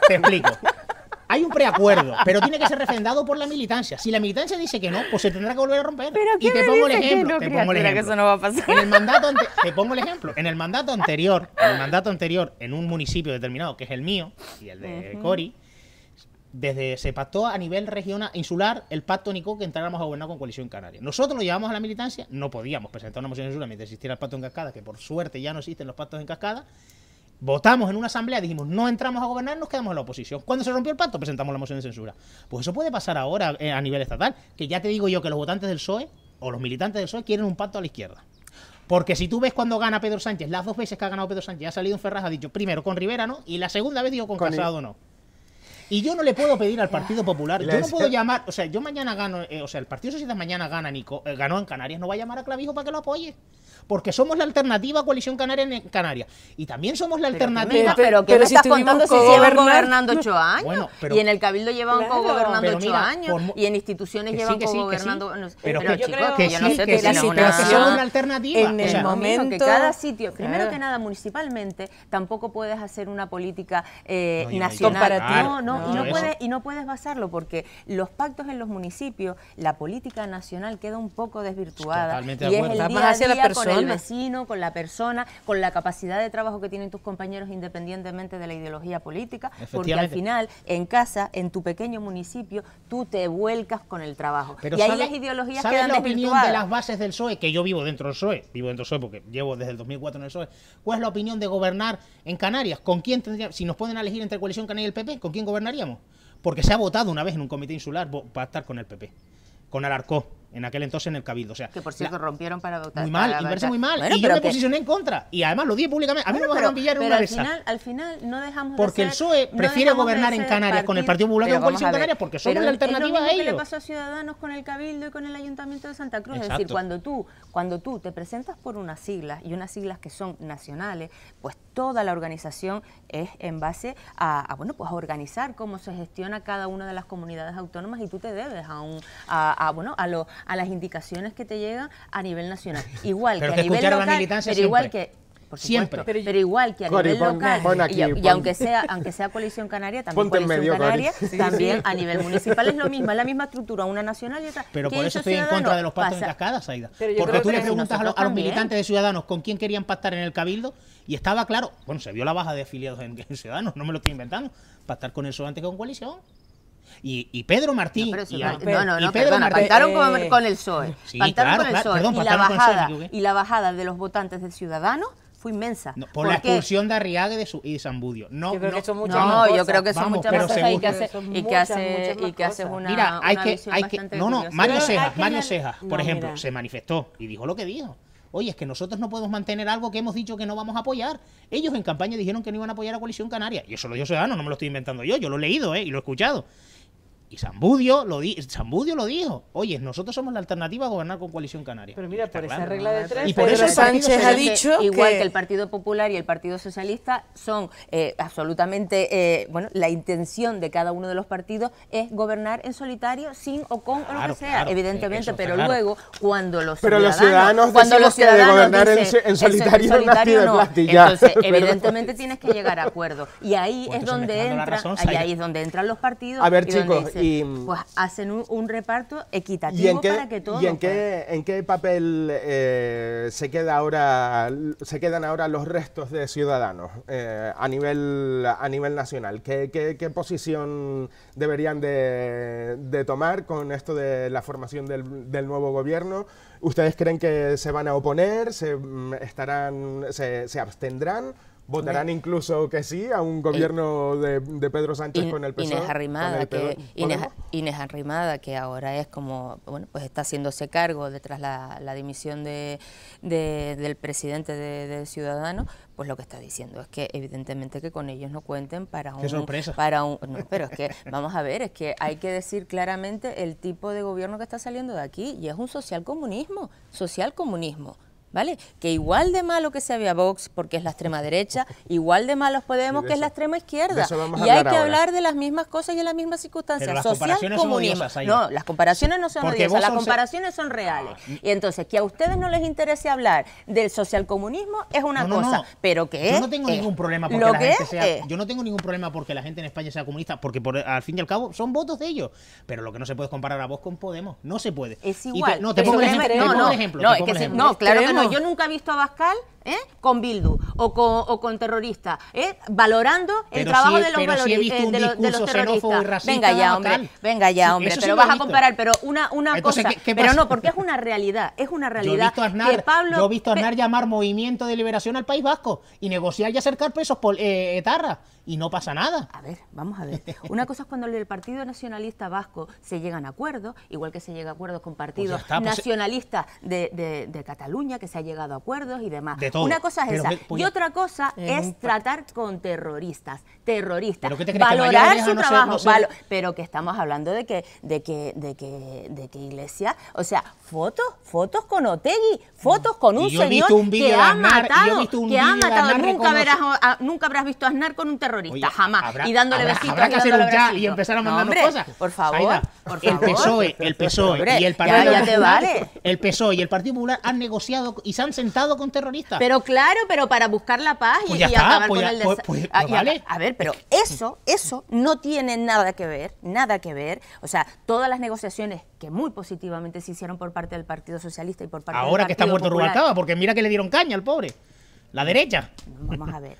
te explico. Hay un preacuerdo, pero tiene que ser refrendado por la militancia. Si la militancia dice que no, pues se tendrá que volver a romper. y te pongo, ejemplo, te pongo el ejemplo. Que eso no va a pasar. En el mandato te pongo el ejemplo. En el mandato anterior, en el mandato anterior, en un municipio determinado que es el mío y el de Cori desde se pactó a nivel regional insular el pacto único que entráramos a gobernar con coalición canaria. Nosotros lo llevamos a la militancia, no podíamos presentar una moción de censura mientras existiera el pacto en cascada, que por suerte ya no existen los pactos en cascada. Votamos en una asamblea, dijimos, no entramos a gobernar, nos quedamos en la oposición. Cuando se rompió el pacto, presentamos la moción de censura. Pues eso puede pasar ahora eh, a nivel estatal, que ya te digo yo que los votantes del PSOE o los militantes del PSOE quieren un pacto a la izquierda. Porque si tú ves cuando gana Pedro Sánchez, las dos veces que ha ganado Pedro Sánchez, ha salido un Ferraz, ha dicho primero con Rivera no, y la segunda vez dijo con, Casado no. Y yo no le puedo pedir al Partido Popular, yo no puedo llamar, o sea, yo mañana gano, eh, o sea, el Partido Socialista mañana gana, Nico, eh, ganó en Canarias, no va a llamar a Clavijo para que lo apoye porque somos la alternativa a Coalición Canaria Y también somos la alternativa. pero, ¿qué pero estás contando si llevan gobernando ocho años? y en el Cabildo llevan claro, gobernando ocho años. y en instituciones llevan gobernando. pero, yo creo que yo no sé que, la somos una alternativa. En el momento. Que cada sitio, primero que nada, municipalmente, tampoco puedes hacer una política eh, nacional. No, no, y, no puedes, basarlo porque los pactos en los municipios, la política nacional queda un poco desvirtuada. Totalmente y es el día a día con con el vecino, con la persona, con la capacidad de trabajo que tienen tus compañeros independientemente de la ideología política, porque al final en casa, en tu pequeño municipio, tú te vuelcas con el trabajo. Pero y ahí las ideologías ¿sabes quedan la opinión de las bases del PSOE, que yo vivo dentro del PSOE, vivo dentro del PSOE porque llevo desde el 2004 en el PSOE, ¿cuál es la opinión de gobernar en Canarias? ¿Con quién tendríamos? si nos pueden elegir entre Coalición Canaria y el PP, ¿con quién gobernaríamos? Porque se ha votado una vez en un comité insular para estar con el PP, con Alarcó, en aquel entonces en el Cabildo. O sea, que por cierto rompieron para votar. Muy mal, inversa muy mal. y yo me posicioné en contra. Y además lo dije públicamente. A mí no me van al Final, al final no dejamos Porque el PSOE prefiere gobernar en Canarias con el Partido Popular que con Coalición Canarias. porque somos la alternativa es lo Que le pasó a Ciudadanos con el Cabildo y con el Ayuntamiento de Santa Cruz. Es decir, cuando tú, cuando tú te presentas por unas siglas y unas siglas que son nacionales, pues toda la organización es en base a, bueno, pues a organizar cómo se gestiona cada una de las comunidades autónomas y tú te debes a un a, bueno, a a las indicaciones que te llegan a nivel nacional. Igual que, a nivel local, pero igual que por siempre. Pero, igual que a nivel local, y, aunque sea aunque sea coalición canaria, también canaria, también a nivel municipal es lo mismo, es la misma estructura, una nacional y otra. Pero por eso estoy en contra de los pactos en cascadas, Porque tú le preguntas a los, militantes de Ciudadanos con quién querían pactar en el Cabildo y estaba claro, bueno, se vio la baja de afiliados en, Ciudadanos, no me lo estoy inventando, pactar con eso e antes que con coalición. Y, Pedro Martín. y, no, no, Martín, eh, con, el PSOE. y, la bajada, y la bajada de los votantes de Ciudadanos fue inmensa. por, la expulsión de Arriaga de su, y de Zambudio No, yo creo que son muchas no, cosas. yo creo que son muchas más y que haces una Mira, hay que, no, no, Mario Cejas, Mario Cejas, por ejemplo, se manifestó y dijo lo que dijo. Oye, es que nosotros no podemos mantener algo que hemos dicho que no vamos a apoyar. Ellos en campaña dijeron que no iban a apoyar a Coalición Canaria. Y eso lo dijo Ciudadanos, no me lo estoy inventando yo, yo lo he leído eh, y lo he escuchado. Y Zambudio lo, di lo dijo. Oye, nosotros somos la alternativa a gobernar con Coalición Canaria. Pero mira, por esa regla de tres, y por eso Sánchez ha dicho Igual que el Partido Popular y el Partido Socialista son eh, absolutamente... Eh, bueno, la intención de cada uno de los partidos es gobernar en solitario, sin o con o lo que sea, evidentemente. pero luego, cuando los ciudadanos... Pero los ciudadanos cuando los ciudadanos gobernar en, solitario, en solitario no. Entonces, evidentemente tienes que llegar a acuerdo. Y ahí, es donde entra, ahí, ahí es donde entran los partidos. A ver, chicos... Mm, pues hacen un, reparto equitativo para que todos... ¿Y en qué, papel eh, se, queda ahora, se quedan ahora los restos de ciudadanos eh, a, nivel, a nivel nacional? ¿Qué, posición deberían de, tomar con esto de la formación del, nuevo gobierno? ¿Ustedes creen que se van a oponer? ¿Se, mm, estarán, se, se abstendrán? Votarán incluso que sí a un eh, gobierno de, Pedro Sánchez con el PSOE. Inés Arrimada, que, que ahora es como, bueno, pues está haciéndose cargo detrás la, la dimisión de, del presidente de, Ciudadanos, pues lo que está diciendo es que evidentemente que con ellos no cuenten para un... Qué Para un, no, pero es que, vamos a ver, es que hay que decir claramente el tipo de gobierno que está saliendo de aquí y es un social comunismo, social comunismo. ¿vale? Que igual de malo que se había Vox, porque es la extrema derecha, igual de malos Podemos, que es la extrema izquierda. Y hay que hablar de las mismas cosas y de las mismas circunstancias. Las Social comunismo. No, las comparaciones no son odiosas, las comparaciones son reales. Ah, mm. Y entonces, que a ustedes no les interese hablar del socialcomunismo es una cosa, pero que Yo no tengo eh, ningún problema porque la gente sea... Eh. Yo no tengo ningún problema porque la gente en España sea comunista, porque al fin y al cabo son votos de ellos. Pero lo que no se puede es comparar a Vox con Podemos. No se puede. Es igual. no, te pongo, ejemplo. No, yo nunca he visto a Bascal ¿eh? con Bildu o con, terroristas, ¿eh? valorando el trabajo de, los de, los, terroristas. venga ya, hombre, venga ya, hombre, te pero vas a comparar, pero una, una cosa, pero no, porque es una realidad, es una realidad. que Pablo, yo he visto a llamar movimiento de liberación al País Vasco y negociar y acercar pesos por eh, etarra y no pasa nada. A ver, vamos a ver. Una cosa es cuando el Partido Nacionalista Vasco se llegan a acuerdos, igual que se llega a acuerdos con pues partidos pues nacionalistas de, Cataluña, que se ha llegado a acuerdos y demás. Una cosa es esa. y otra cosa es, tratar con terroristas. Terroristas. Valorar su trabajo. Pero que estamos hablando de que, Iglesia. O sea, fotos, fotos con Otegui, fotos con un señor que ha matado. que ha matado. Nunca, habrás visto a Aznar con un terrorista, jamás. y dándole besitos. Habrá que hacer ya y empezar a mandarnos cosas. Por favor, por favor. E, el PSOE, el PSOE y el Partido El PSOE y el Partido Popular han negociado y se han sentado con terroristas. Pero claro, pero para buscar la paz y, acabar el a, ver, pero eso, eso no tiene nada que ver, nada que ver. O sea, todas las negociaciones que muy positivamente se hicieron por parte del Partido Socialista y por parte Ahora del Ahora que está muerto Rubalcaba, porque mira que le dieron caña al pobre. La derecha. Vamos a ver.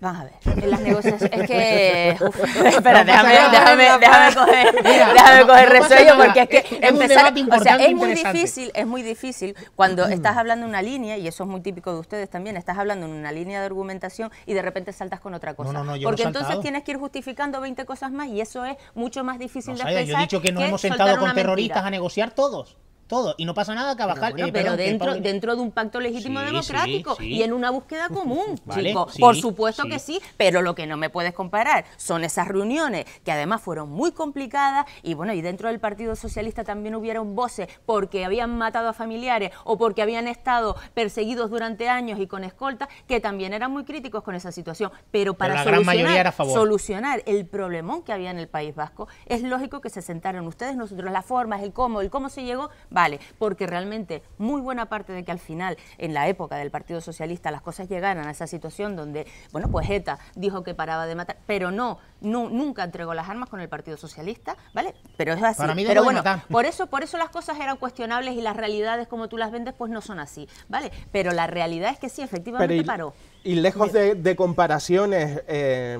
Vamos a ver. En las negociaciones. Es que. espera, déjame, déjame, déjame, coger, déjame coger resuello porque es que empezar. O sea, es muy difícil, es muy difícil cuando estás hablando una línea, y eso es muy típico de ustedes también, estás hablando en una línea de argumentación y de repente saltas con otra cosa. No, porque entonces tienes que ir justificando 20 cosas más y eso es mucho más difícil de pensar Yo he dicho que no hemos sentado con terroristas a negociar todos todo. Y no pasa nada, eh, que bajar pero dentro, dentro de un pacto legítimo democrático y en una búsqueda común, chicos. Por supuesto que sí, pero lo que no me puedes comparar son esas reuniones que además fueron muy complicadas y bueno, y dentro del Partido Socialista también hubieron voces porque habían matado a familiares o porque habían estado perseguidos durante años y con escoltas... que también eran muy críticos con esa situación. Pero para solucionar, solucionar el problemón que había en el País Vasco, es lógico que se sentaron ustedes, nosotros, las formas, el cómo, el cómo se llegó Vale, porque realmente muy buena parte de que al final, en la época del Partido Socialista, las cosas llegaran a esa situación donde, bueno, pues ETA dijo que paraba de matar, pero no, no nunca entregó las armas con el Partido Socialista, ¿vale? Pero es así. pero bueno, por eso, por eso las cosas eran cuestionables y las realidades como tú las vendes, pues no son así, ¿vale? Pero la realidad es que sí, efectivamente paró. Y lejos de, comparaciones eh,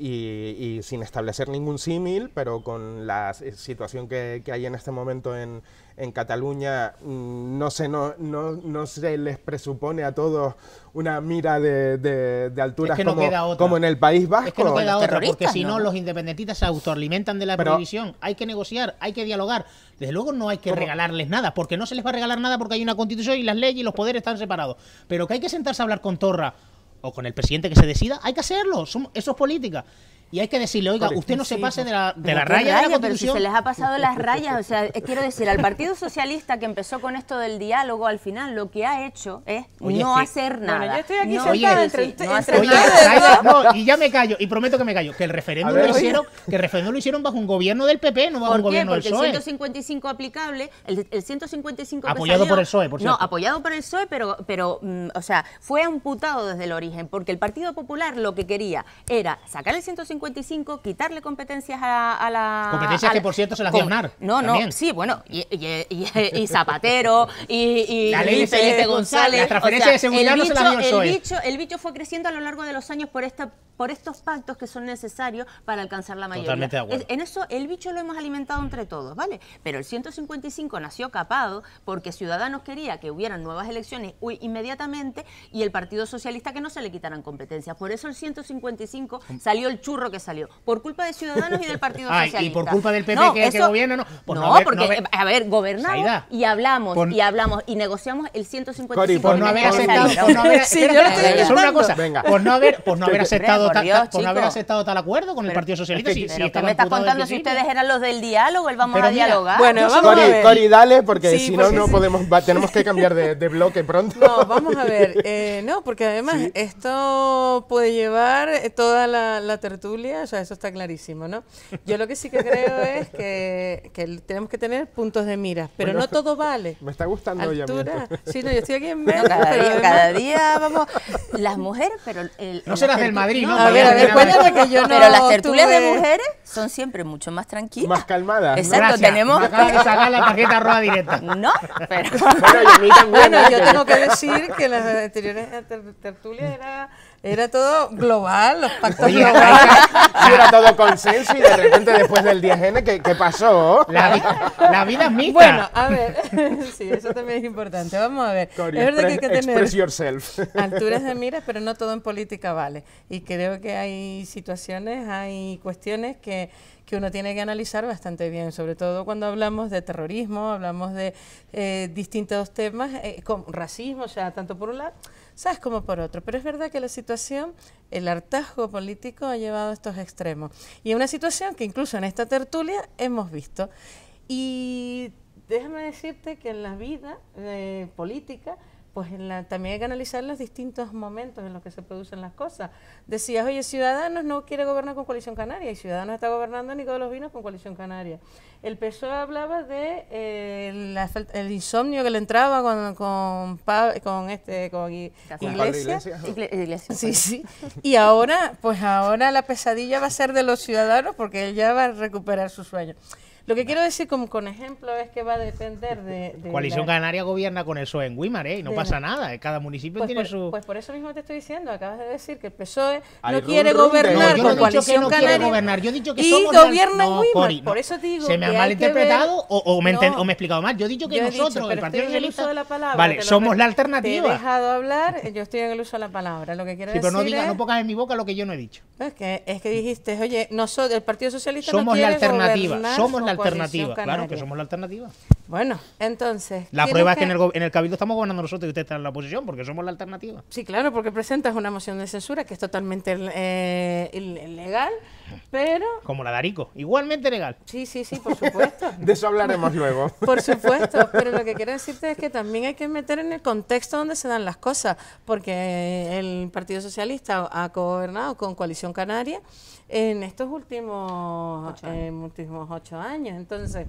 y, sin establecer ningún símil, pero con la eh, situación que hay en este momento en, en Cataluña mm, no se, no, no, se les presupone a todos una mira de, de, alturas como, en el País Vasco. Es que no queda otra, porque si no, los independentistas se autoalimentan de la prohibición. Hay que negociar, hay que dialogar. Desde luego no hay que regalarles nada, porque no se les va a regalar nada porque hay una constitución y las leyes y los poderes están separados. Pero que hay que sentarse a hablar con Torra o con el presidente que se decida, hay que hacerlo. Son, eso es política y hay que decirle, oiga, usted no se pase de la, de la raya, de la Pero se les ha pasado las rayas, o sea, eh, quiero decir, al Partido Socialista que empezó con esto del diálogo, al final lo que ha hecho es no hacer nada. Bueno, yo estoy aquí oye, no y ya me callo, y prometo que me callo, que el referéndum lo hicieron, que el referéndum lo hicieron bajo un gobierno del PP, no bajo un gobierno del PSOE. el 155 aplicable, el, 155 apoyado por el PSOE, por cierto. No, apoyado por el PSOE, pero pero mm, o sea, fue amputado desde el origen, porque el Partido Popular lo que quería era sacar el 155 quitarle competencias a la... competencias que, por cierto, se las dio No, no, sí, bueno, y, Zapatero, y... González, no se el, bicho, el bicho fue creciendo a lo largo de los años por esta por estos pactos que son necesarios para alcanzar la mayoría. En eso el bicho lo hemos alimentado entre todos, ¿vale? Pero el 155 nació capado porque Ciudadanos quería que hubieran nuevas elecciones inmediatamente y el Partido Socialista que no se le quitaran competencias. Por eso el 155 salió el churro que salió. Por culpa de Ciudadanos y del Partido Socialista. Y por culpa del PP que, no. no, porque, a ver, gobernamos y hablamos y hablamos y negociamos el 155. por no haber aceptado. Por no haber, aceptado, tal acuerdo con el Partido Socialista. me estás contando si ustedes eran los del diálogo, el vamos a dialogar. Bueno, vamos Cori, dale, porque si no, no podemos. Tenemos que cambiar de bloque pronto. No, vamos a ver. Eh, no, porque además esto puede llevar toda la tertulia o sea, eso está clarísimo, ¿no? Yo lo que sí que creo es que, tenemos que tener puntos de mira, pero no todo vale. Me está gustando Sí, no, yo estoy aquí en cada, día, vamos. Las mujeres, pero. no serás del Madrid, ¿no? A ver, cuéntame que yo no. Pero las tertulias de mujeres son siempre mucho más tranquilas. Más calmadas. Exacto, tenemos. Me de sacar la tarjeta roja directa. No, pero. Bueno, yo, ¿eh? yo tengo que decir que las anteriores tertulias era era todo global, los pactos globales. Sí, era todo consenso y de repente después del 10N, ¿qué, pasó? La, la, vida es mía. Bueno, a ver, sí, eso también es importante. Vamos a ver. es verdad que hay que tener alturas de miras, pero no todo en política vale. Y creo que hay situaciones, hay cuestiones que que uno tiene que analizar bastante bien, sobre todo cuando hablamos de terrorismo, hablamos de eh, distintos temas, eh, con racismo, o sea, tanto por un lado, ¿sabes? Como por otro. Pero es verdad que la situación, el hartazgo político ha llevado a estos extremos. Y es una situación que incluso en esta tertulia hemos visto. Y déjame decirte que en la vida eh, política pues en la, también hay que analizar los distintos momentos en los que se producen las cosas. Decías, oye, Ciudadanos no quiere gobernar con Coalición Canaria y Ciudadanos está gobernando ni de los Vinos con Coalición Canaria. El PSOE hablaba de eh, el insomnio que le entraba con, con, con este con, Iglesias. Iglesia. Sí, sí. Y ahora, pues ahora la pesadilla va a ser de los ciudadanos porque él ya va a recuperar su sueño. Lo que quiero decir con, con ejemplo es que va a depender de... de Coalición Canaria gobierna con el PSOE en Guimar, ¿eh? Y no pasa nada, eh, cada municipio pues tiene su... Pues por eso mismo te estoy diciendo, acabas de decir que el Psoe no quiere gobernar con Coalición no Canaria. Gobernar. Yo he dicho que y somos gobierna en Guimar, por eso digo ¿Se me ha malinterpretado o, me o, me he explicado mal? Yo he dicho que nosotros, el Partido Socialista... De la palabra, vale, somos la alternativa. Te he dejado hablar, yo estoy en el uso de la palabra, lo que quiero decir pero no digas, no pongas en mi boca lo que yo no he dicho. Es que, es que dijiste, oye, el Partido Socialista somos la alternativa, somos la alternativa. Claro, que somos la alternativa. Bueno, entonces. La prueba es que, en, el, Cabildo estamos gobernando nosotros y usted está en la oposición, porque somos la alternativa. Sí, claro, porque presentas una moción de censura que es totalmente eh, legal, pero. Como la de Arico, igualmente legal. Sí, sí, sí, por supuesto. de eso hablaremos luego. por supuesto, pero lo que quiero decirte es que también hay que meter en el contexto donde se dan las cosas, porque el Partido Socialista ha gobernado con Coalición Canaria en estos últimos ocho, eh, últimos ocho años. Entonces,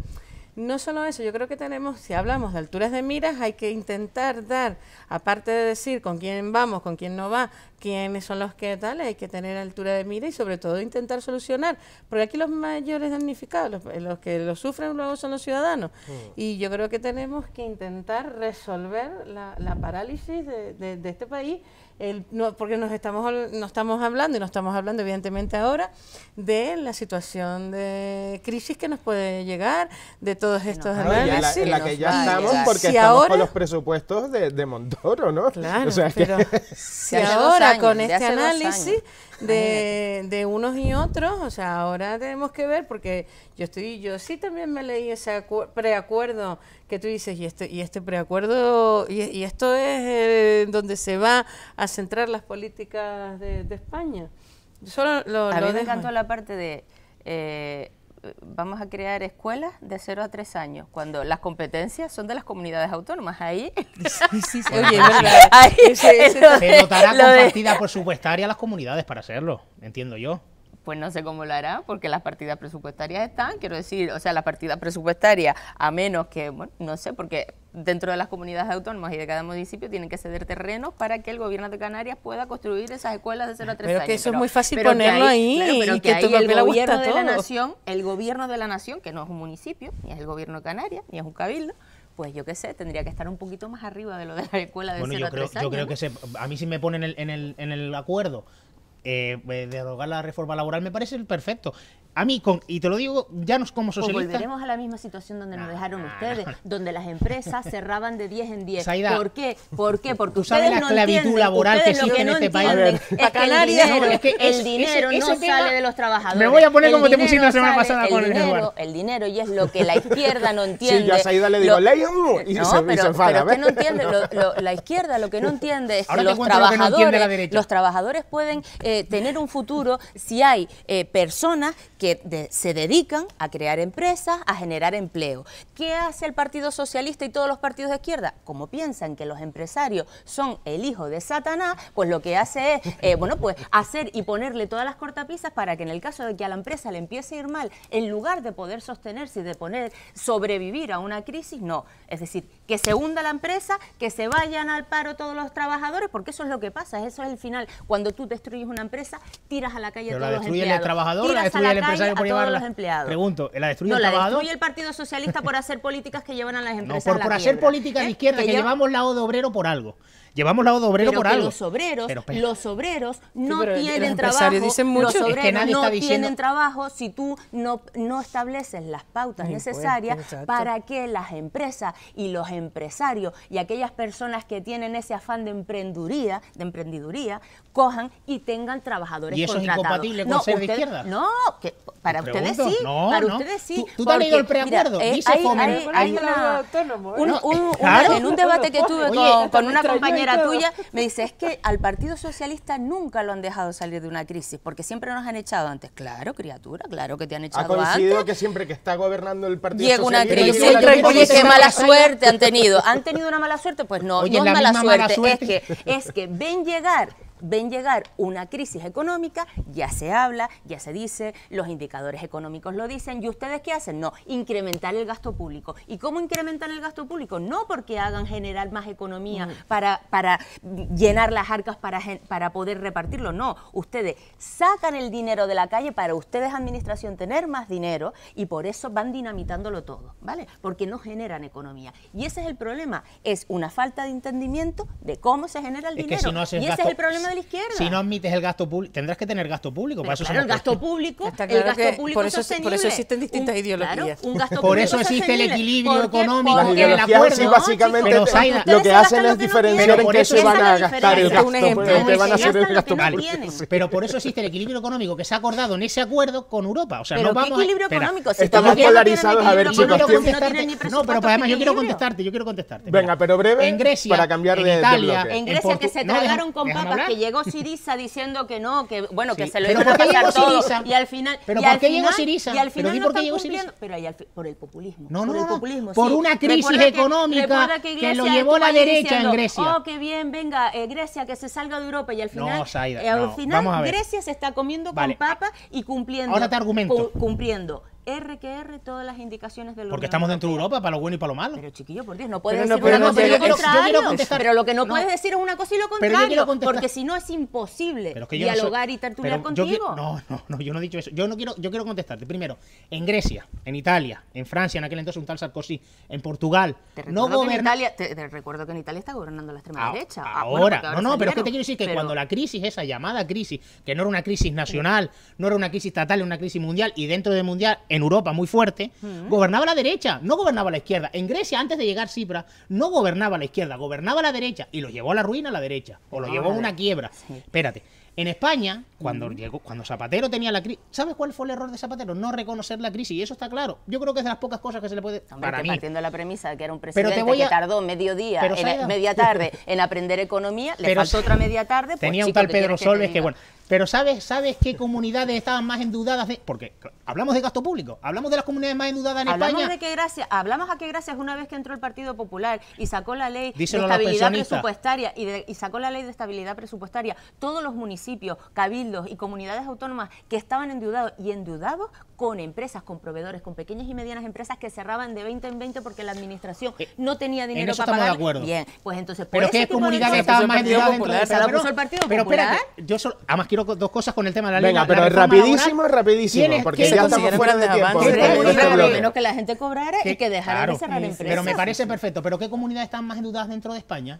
no solo eso, yo creo que tenemos, si hablamos de alturas de miras, hay que intentar dar, aparte de decir con quién vamos, con quién no va, quiénes son los que tal, hay que tener altura de mira y sobre todo intentar solucionar, porque aquí los mayores damnificados, los, eh, que lo sufren luego son los ciudadanos. Mm. Y yo creo que tenemos que intentar resolver la, parálisis de este país porque nos estamos, no estamos hablando, y no estamos hablando evidentemente ahora, de la situación de crisis que nos puede llegar, de todos estos análisis. En la, que ya estamos, porque estamos con los presupuestos de, de Montoro, ¿no? pero si ahora con este análisis de, de, unos y otros. O sea, ahora tenemos que ver, porque yo estoy, yo sí también me leí ese preacuerdo que tú dices, y este, y este preacuerdo, y, esto es eh, donde se va a centrar las políticas de, España. Solo lo, a me encantó la parte de eh, vamos a crear escuelas de 0 a 3 años, cuando las competencias son de las comunidades autónomas. Ahí. se notará compartida por supuestaria a las comunidades para hacerlo, entiendo yo. Pues no sé cómo lo hará, porque las partidas presupuestarias están, quiero decir, o sea, las partidas presupuestarias, a menos que, bueno, no sé, porque dentro de las comunidades autónomas y de cada municipio tienen que ceder terrenos para que el gobierno de Canarias pueda construir esas escuelas de 0 a 3 años. Pero que eso es muy fácil ponerlo ahí, y que, el gobierno de la nación, el gobierno de la nación, que no es un municipio, ni es el gobierno de Canarias, ni es un cabildo, pues yo qué sé, tendría que estar un poquito más arriba de lo de la escuela de 0 a 3 creo, Yo creo que se, a mí sí me ponen en el, en el, en el acuerdo de eh, eh, derogar la reforma laboral me parece el perfecto a mí, con, y te lo digo ya no como socialista. volveremos a la misma situación donde nos dejaron ustedes, donde las empresas cerraban de 10 en 10. ¿Por qué? ¿Por qué? Porque ¿tú sabes la esclavitud laboral que existe en este país. Es que el dinero, es que el dinero no sale de los trabajadores. Me voy a poner como te pusiste la semana pasada con dinero, el dinero. El dinero, y es lo que la izquierda no entiende. Sí, yo a Saída le digo, ley uh", no, y se enfada. no entiende, la izquierda lo que no entiende es que los trabajadores, los trabajadores pueden eh, tener un futuro si hay eh, personas que se dedican a crear empresas, a generar empleo. ¿Qué hace el Partido Socialista y todos los partidos de izquierda? Como piensan que los empresarios son el hijo de Satanás, pues lo que hace es, eh, bueno, pues hacer y ponerle todas las cortapisas para que en el caso de que a la empresa le empiece a ir mal, en lugar de poder sostenerse y de poner sobrevivir a una crisis, no. Es decir, que se hunda la empresa, que se vayan al paro todos los trabajadores, porque eso es lo que pasa, eso es el final. Cuando tú destruyes una empresa, tiras a la calle a todos los empleados. trabajador, a la, los empleados. Pregunto, ¿la destruye no, el el Partido Socialista por hacer políticas que llevan a las empresas. por, a por hacer políticas de ¿Eh? izquierda, que, llevamos lado de obrero por algo. Llevamos lado de obrero por algo. Los obreros, los obreros no tienen trabajo. Los obreros no tienen trabajo si tú no, no estableces las pautas necesarias para que las empresas y los empresarios y aquellas personas que tienen ese afán de emprenduría, de emprendiduría, cojan y tengan trabajadores ¿Y eso Es incompatible con ser de izquierda? No, que para ustedes sí, para ustedes sí. Tú, el preacuerdo, eh, hay, un, En un debate que tuve con, una compañera tuya, me dice, es que al Partido Socialista nunca lo han dejado salir de una crisis, porque siempre nos han echado antes. Claro, criatura, claro que te han echado antes. Ha que siempre que está gobernando el Partido Llega Socialista... Llega una crisis. qué mala suerte han tenido. ¿Han tenido una mala suerte? Pues no, Oye, es mala suerte, suerte, que, es que ven llegar ven llegar una crisis económica, ya se habla, ya se dice, los indicadores económicos lo dicen, ¿y ustedes qué hacen? No, incrementar el gasto público. ¿Y cómo incrementan el gasto público? No porque hagan generar más economía mm. para, para llenar las arcas para, para poder repartirlo, no, ustedes sacan el dinero de la calle para ustedes, administración, tener más dinero y por eso van dinamitándolo todo, ¿vale? Porque no generan economía. Y ese es el problema, es una falta de entendimiento de cómo se genera el dinero. y ese es el problema de la izquierda. Si no admites el gasto público, tendrás que tener gasto público. Pero eso claro, el gasto público, público por eso, Por eso existen distintas ideologías. un gasto por eso existe el equilibrio económico. Las básicamente lo que hacen es diferenciar en qué se van a gastar el gasto. público. Pero por eso existe el equilibrio económico que se ha acordado en ese acuerdo con Europa. O sea, no vamos equilibrio económico? Estamos polarizados, a ver, chicos. No, pero además yo quiero contestarte, yo quiero contestarte. Venga, pero breve para cambiar de En Grecia que se tragaron con papas que llegó Sirisa diciendo que no, que bueno, que se lo iban a todo. Y al final. ¿Pero y por al qué llegó Sirisa? Y al final no por llegó cumpliendo. Pero ahí al, por el populismo. No, no, por el populismo. Por una crisis económica que, lo llevó la derecha en Grecia. Oh, qué bien, venga, eh, Grecia, que se salga de Europa. Y al final, no, Saida, eh, al final Grecia se está comiendo con papa y cumpliendo. Ahora te argumento. cumpliendo R que R todas las indicaciones del Porque estamos dentro de Europa, para lo bueno y para lo malo. Pero chiquillo, por Dios, no puedes decir una cosa y lo contrario. Pero lo que no, puedes decir es una cosa y lo contrario. Porque si no es imposible dialogar y tertuliar contigo. no, no, no, yo no he dicho eso. Yo no quiero, yo quiero contestarte. Primero, en Grecia, en Italia, en Francia, en aquel entonces un tal Sarkozy, en Portugal, no goberna. Te, te, recuerdo que en Italia está gobernando la extrema ah, derecha. Ah, ahora, no, no, pero es que te quiero decir que cuando la crisis, esa llamada crisis, que no era una crisis nacional, no era una crisis estatal, era una crisis mundial, y dentro de mundial en Europa muy fuerte, gobernaba la derecha, no gobernaba la izquierda. En Grecia, antes de llegar Cipras, no gobernaba la izquierda, gobernaba la derecha y lo llevó a la ruina la derecha, o lo ah, llevó a una quiebra. Espérate. En España, cuando, llegó, cuando Zapatero tenía la crisis, ¿sabes cuál fue el error de Zapatero? No reconocer la crisis, y eso está claro. Yo creo que es de las pocas cosas que se le puede... para mí. partiendo la premisa de que era un presidente que tardó medio día, e media tarde en aprender economía, le pasó otra media tarde... Pues tenía un tal Pedro Solves que, bueno... Pero ¿sabes, ¿sabes qué comunidades estaban más endudadas? De, porque hablamos de gasto público, hablamos de las comunidades más endudadas en hablamos De que gracias, hablamos a que gracias una vez que entró el Partido Popular y sacó la ley de estabilidad presupuestaria y, y sacó la ley de estabilidad presupuestaria, todos los municipios municipios, cabildos y comunidades autónomas que estaban endeudados y endeudados con empresas, con proveedores, con pequeñas y medianas empresas que cerraban de 20 en 20 porque la administración eh, no tenía dinero en eso para pagar. De acuerdo. Bien, pues entonces por Pero qué comunidades que más endeudadas dentro de España. pero, el Partido Popular. Pero espérate, yo solo, además quiero dos cosas con el tema de la ley. Venga, pero rapidísimo, rapidísimo, porque ya estamos fuera de tiempo. Este menos que la gente cobrara y que dejara de cerrar empresas. Pero me parece perfecto, pero qué comunidades están más endeudadas dentro de España?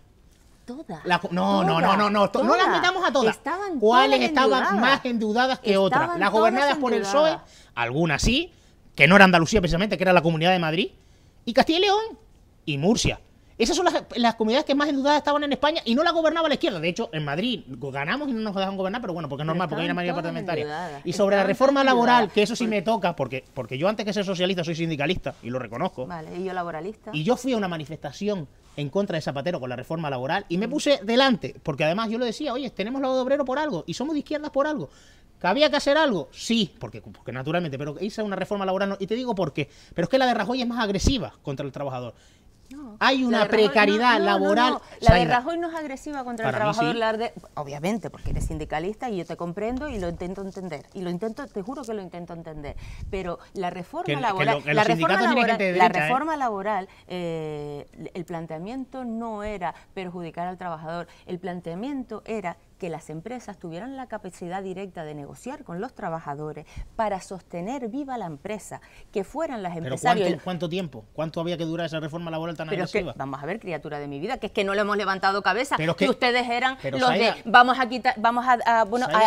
no, no, no, no, no, no, las metamos a todas. ¿Cuáles estaban más endeudadas que otras? Las gobernadas por el PSOE, algunas sí, que no era Andalucía precisamente, que era la Comunidad de Madrid, y Castilla y León y Murcia. Esas son las, comunidades que más en dudas estaban en España y no la gobernaba la izquierda. De hecho, en Madrid ganamos y no nos dejan gobernar, pero bueno, porque es normal, porque hay una mayoría parlamentaria. Y sobre la reforma laboral, que eso sí me toca, porque, porque yo antes que ser socialista soy sindicalista y lo reconozco. Vale, y yo laboralista. Y yo fui a una manifestación en contra de Zapatero con la reforma laboral y me mm. puse delante, porque además yo le decía, oye, tenemos lado obrero por algo y somos de izquierdas por algo. ¿Que había que hacer algo? Sí, porque, naturalmente, pero hice una reforma laboral no, y te digo por qué. Pero es que la de Rajoy es más agresiva contra el trabajador. Hay una precariedad laboral. la de Rajoy no es agresiva contra el trabajador. obviamente, porque eres sindicalista y yo te comprendo y lo intento entender. Y lo intento, te juro que lo intento entender. Pero la reforma laboral, la, ¿eh? reforma laboral eh, el planteamiento no era perjudicar al trabajador. El planteamiento era que las empresas tuvieran la capacidad directa de negociar con los trabajadores para sostener viva la empresa, que fueran las empresas. cuánto, tiempo? ¿Cuánto había que durar esa reforma laboral tan agresiva? vamos a ver, criatura de mi vida, que es que no le hemos levantado cabeza, que, ustedes eran los de vamos a quitar, vamos a,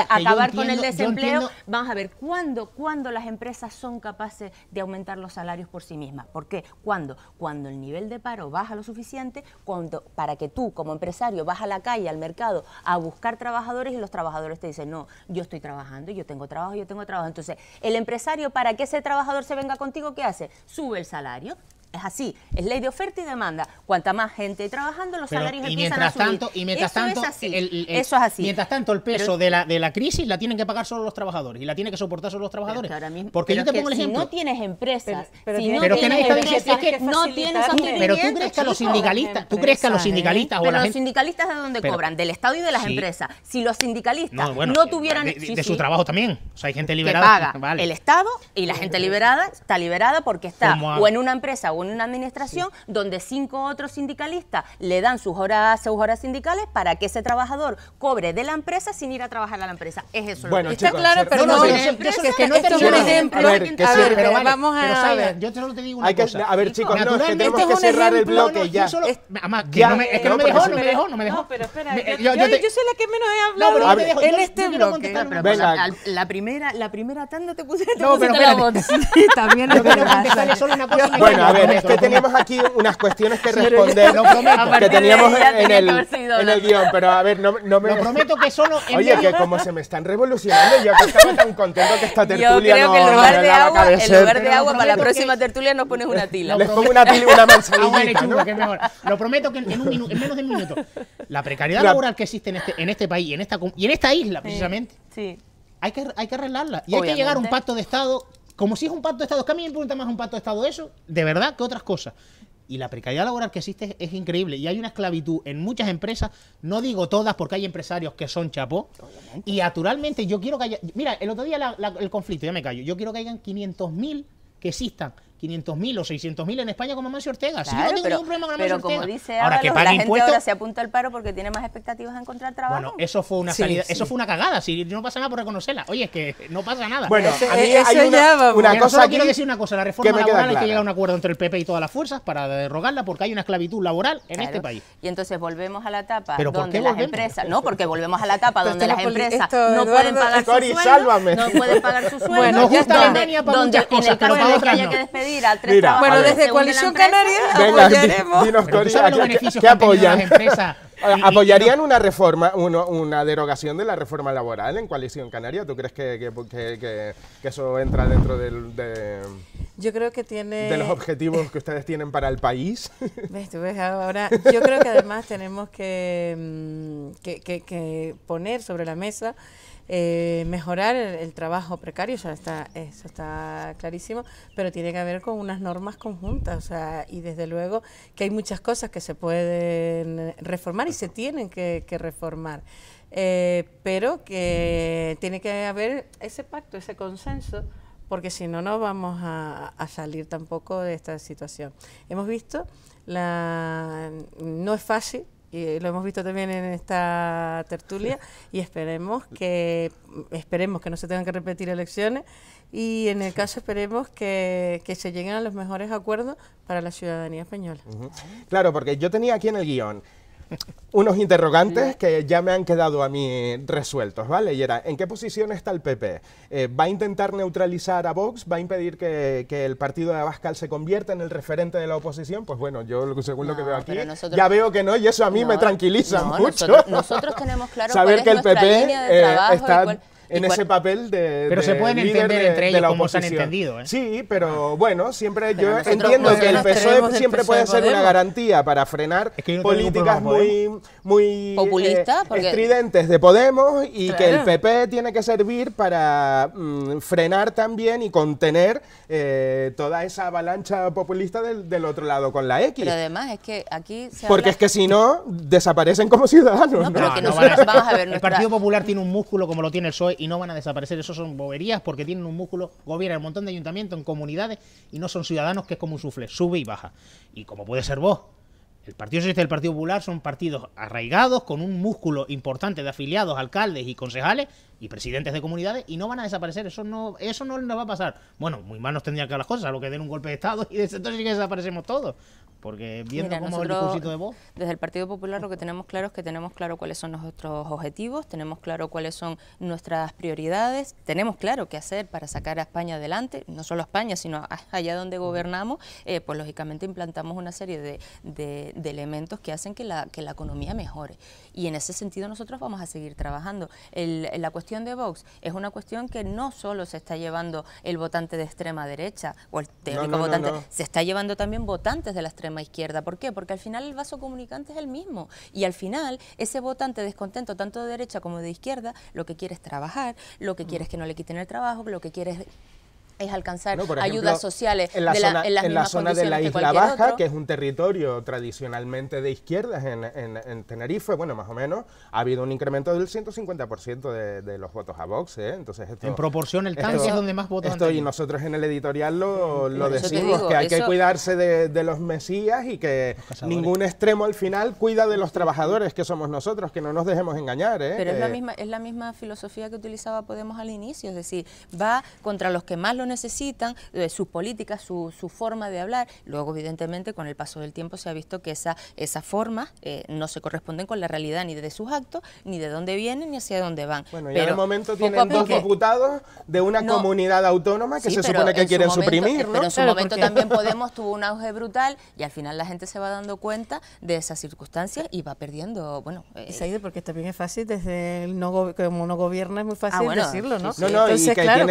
acabar con el desempleo. Vamos a ver, ¿cuándo, ¿cuándo las empresas son capaces de aumentar los salarios por sí mismas? ¿Por qué? ¿Cuándo? Cuando el nivel de paro baja lo suficiente, cuando para que tú como empresario vas a la calle, al mercado, a buscar trabajadores y los trabajadores te dicen, no, yo estoy trabajando, yo tengo trabajo, yo tengo trabajo. Entonces, el empresario, para que ese trabajador se venga contigo, ¿qué hace? Sube el salario, es así, es ley de oferta y demanda. Cuanta más gente trabajando, los salarios empiezan a subir. Tanto, y mientras tanto, Mientras tanto, el peso de, la, de la crisis la tienen que pagar solo los trabajadores y la tienen que soportar solo los trabajadores. porque yo te pongo el ejemplo. Si no tienes empresas, pero, si no tienes empresas, no tienes Pero tú crees que los sindicalistas, tú crees que los ¿eh? sindicalistas o los sindicalistas de dónde cobran, del Estado y de las empresas. Si los sindicalistas no, tuvieran de, de, su trabajo también, o sea, hay gente liberada el Estado y la gente liberada está liberada porque está o en una empresa una administración donde cinco otros sindicalistas le dan sus horas, sus horas sindicales para que ese trabajador cobre de la empresa sin ir a trabajar a la empresa. Es eso. Bueno, está claro, pero no, es que no esto es un ejemplo. A ver, que pero, vamos a... yo solo te digo una a ver, chicos, no, tenemos que cerrar el bloque ya. es, que no me, dejó, no me dejó, no me dejó. pero espera, yo, soy la que menos he hablado en este bloque. La primera, la primera tanda te puse la bolsita. También es verdad. Bueno, a ver, es que teníamos aquí unas cuestiones que responder que teníamos en el, guión, pero a ver, no, me... Lo prometo que solo... Oye, que como se me están revolucionando, yo que estaba tan contento que esta tertulia yo creo no, que el lugar de agua, el lugar de agua para la próxima tertulia nos pones una tila. Les pongo una tila y una ah, Lo prometo que en, un en, menos de un minuto. La precariedad laboral que existe en este, en este país y en esta, y en esta isla, precisamente. sí. hay que, hay que arreglarla. Y hay que llegar a un pacto de Estado como si es un pacto de Estado. Es que a me importa más un pacto de Estado eso, de verdad, que otras cosas. Y la precariedad laboral que existe es, increíble. Y hay una esclavitud en muchas empresas, no digo todas porque hay empresarios que son chapó. Y naturalmente yo quiero que haya... Mira, el otro día el conflicto, ya me callo, yo quiero que hayan 500.000 que existan 500.000 o 600.000 en España como Mancio Ortega. si yo no tengo ningún problema con Ortega. dice ahora, que la gente ahora se apunta al paro porque tiene más expectativas de encontrar trabajo. Bueno, eso fue una salida, eso fue una cagada, si no pasa nada por reconocerla. Oye, es que no pasa nada. Bueno, a mí hay una, cosa quiero decir una cosa, la reforma laboral hay que llegar a un acuerdo entre el PP y todas las fuerzas para derrogarla porque hay una esclavitud laboral en este país. Y entonces volvemos a la etapa ¿Pero donde las empresas, no, porque volvemos a la etapa donde las empresas no pueden pagar su sueldo, no pueden pagar su sueldo. no, justa Alemania para muchas cosas, bueno, desde Coalición Canaria apoyaremos. ¿qué, apoyan? Ah, ¿Apoyarían una reforma, una derogación de la reforma laboral en Coalición Canaria? ¿Tú crees que, eso entra dentro del, de, yo creo que tiene... De los objetivos que ustedes tienen para el país. ahora? Yo creo que además tenemos que mm, poner sobre la mesa eh, mejorar el, trabajo precario, ya está, eso está clarísimo, pero tiene que haber con unas normas conjuntas, o sea, y desde luego que hay muchas cosas que se pueden reformar y se tienen que, reformar. Eh, pero que tiene que haber ese pacto, ese consenso, porque si no, no vamos a, a salir tampoco de esta situación. Hemos visto, la, no es fácil, lo hemos visto también en esta tertulia y esperemos que esperemos que no se tengan que repetir elecciones y en el caso esperemos que, se lleguen a los mejores acuerdos para la ciudadanía española. Claro, porque yo tenía aquí en el guión unos interrogantes que ya me han quedado a mí eh, resueltos, ¿vale? Y era, ¿en qué posición está el PP? Eh, ¿Va a intentar neutralizar a Vox? ¿Va a impedir que, el partido de Abascal se convierta en el referente de la oposición? Pues bueno, yo según lo que veo aquí, ya veo que no, y eso a mí me tranquiliza mucho. Nosotros, tenemos claro Saber que el PP de eh, está en ese papel de. Pero de se pueden entender entre ellos como se han entendido. ¿eh? Sí, pero bueno, siempre yo entiendo que el PSOE siempre puede e ser una garantía para frenar políticas muy, muy eh, estridentes de Podemos y que el PP tiene que servir para mm, frenar también y contener eh, toda esa avalancha populista del, otro lado con la X. Pero además es que aquí se Porque es que si no, desaparecen como ciudadanos. No, pero ¿no? vamos a ver. El Partido Popular tiene un músculo como lo tiene el PSOE y no van a desaparecer. Eso son boberías porque tienen un músculo, gobiernan un montón de ayuntamientos, en comunidades y no son ciudadanos que es como un sufle, sube y baja. Y como puede ser vos, el Partido Socialista y el Partido Popular son partidos arraigados, con un músculo importante de afiliados, alcaldes y concejales y presidentes de comunidades, y no van a desaparecer. Eso no, eso no nos va a pasar. Bueno, muy mal nos tendrían que las cosas, a lo que den un golpe de Estado y entonces sí que desaparecemos todos. Porque viendo cómo Desde el Partido Popular lo que tenemos claro es que tenemos claro cuáles son nuestros objetivos, tenemos claro cuáles son nuestras prioridades, tenemos claro qué hacer para sacar a España adelante, no solo a España, sino allá donde gobernamos, eh, pues lógicamente implantamos una serie de, elementos que hacen que la, economía mejore. Y en ese sentido nosotros vamos a seguir trabajando. la cuestión de Vox es una cuestión que no solo se está llevando el votante de extrema derecha o el teórico votante, se está llevando también votantes de la extrema izquierda. ¿Por qué? Porque al final el vaso comunicante es el mismo. Y al final ese votante descontento, tanto de derecha como de izquierda, lo que quiere es trabajar, lo que quiere mm. es que no le quiten el trabajo, lo que quiere es es alcanzar ayudas sociales en la zona, las de la Isla Baja, que es un territorio tradicionalmente de izquierdas en, Tenerife, bueno, más o menos, ha habido un incremento del 150% de, de, los votos a Vox, ¿eh? Entonces en proporción el tanque es donde más votos esto, Y nosotros en el editorial lo, mm, decimos, que hay que cuidarse de, los mesías y que ningún extremo al final cuida de los trabajadores que somos nosotros, que no nos dejemos engañar, ¿eh? Pero es, la eh, misma, es la misma filosofía que utilizaba Podemos al inicio, es decir, va contra los que más lo necesitan, eh, sus políticas, su, forma de hablar. Luego, evidentemente, con el paso del tiempo se ha visto que esas esa formas eh, no se corresponden con la realidad ni de sus actos, ni de dónde vienen, ni hacia dónde van. Bueno, y en el momento tienen dos diputados de una comunidad autónoma que se supone que quieren suprimir, Pero en su momento también Podemos tuvo un auge brutal y al final la gente se va dando cuenta de esas circunstancias y va perdiendo, bueno... es eh, idea, porque también es fácil desde el no como no gobierna es muy ah, fácil decirlo, ¿no? No, no, Entonces, claro,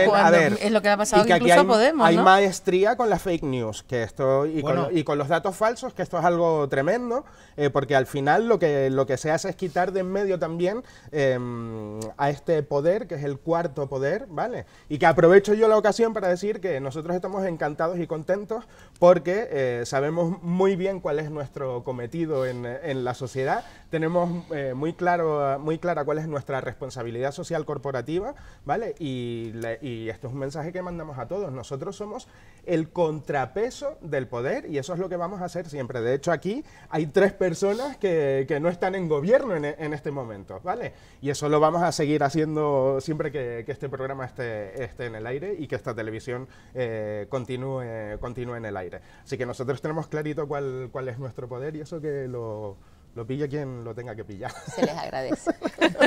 es lo que ha pasado que aquí hay, podemos, hay maestría con las fake news que esto, y, con, los datos falsos, que esto es algo tremendo, eh, porque al final lo que, lo que se hace es quitar de en medio también em, a este poder, que es el cuarto poder, ¿vale? Y que aprovecho yo la ocasión para decir que nosotros estamos encantados y contentos porque eh, sabemos muy bien cuál es nuestro cometido en, la sociedad, tenemos eh, muy, claro, muy clara cuál es nuestra responsabilidad social corporativa, ¿vale? Y, y esto es un mensaje que mandamos a todos. Nosotros somos el contrapeso del poder y eso es lo que vamos a hacer siempre. De hecho, aquí hay tres personas que, no están en gobierno en, en, este momento, ¿vale? Y eso lo vamos a seguir haciendo siempre que, este programa esté, esté en el aire y que esta televisión eh, continúe, en el aire. Así que nosotros tenemos clarito cuál, cuál es nuestro poder y eso que lo, lo pilla quien lo tenga que pillar. Se les agradece.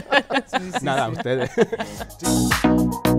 Nada, a ustedes.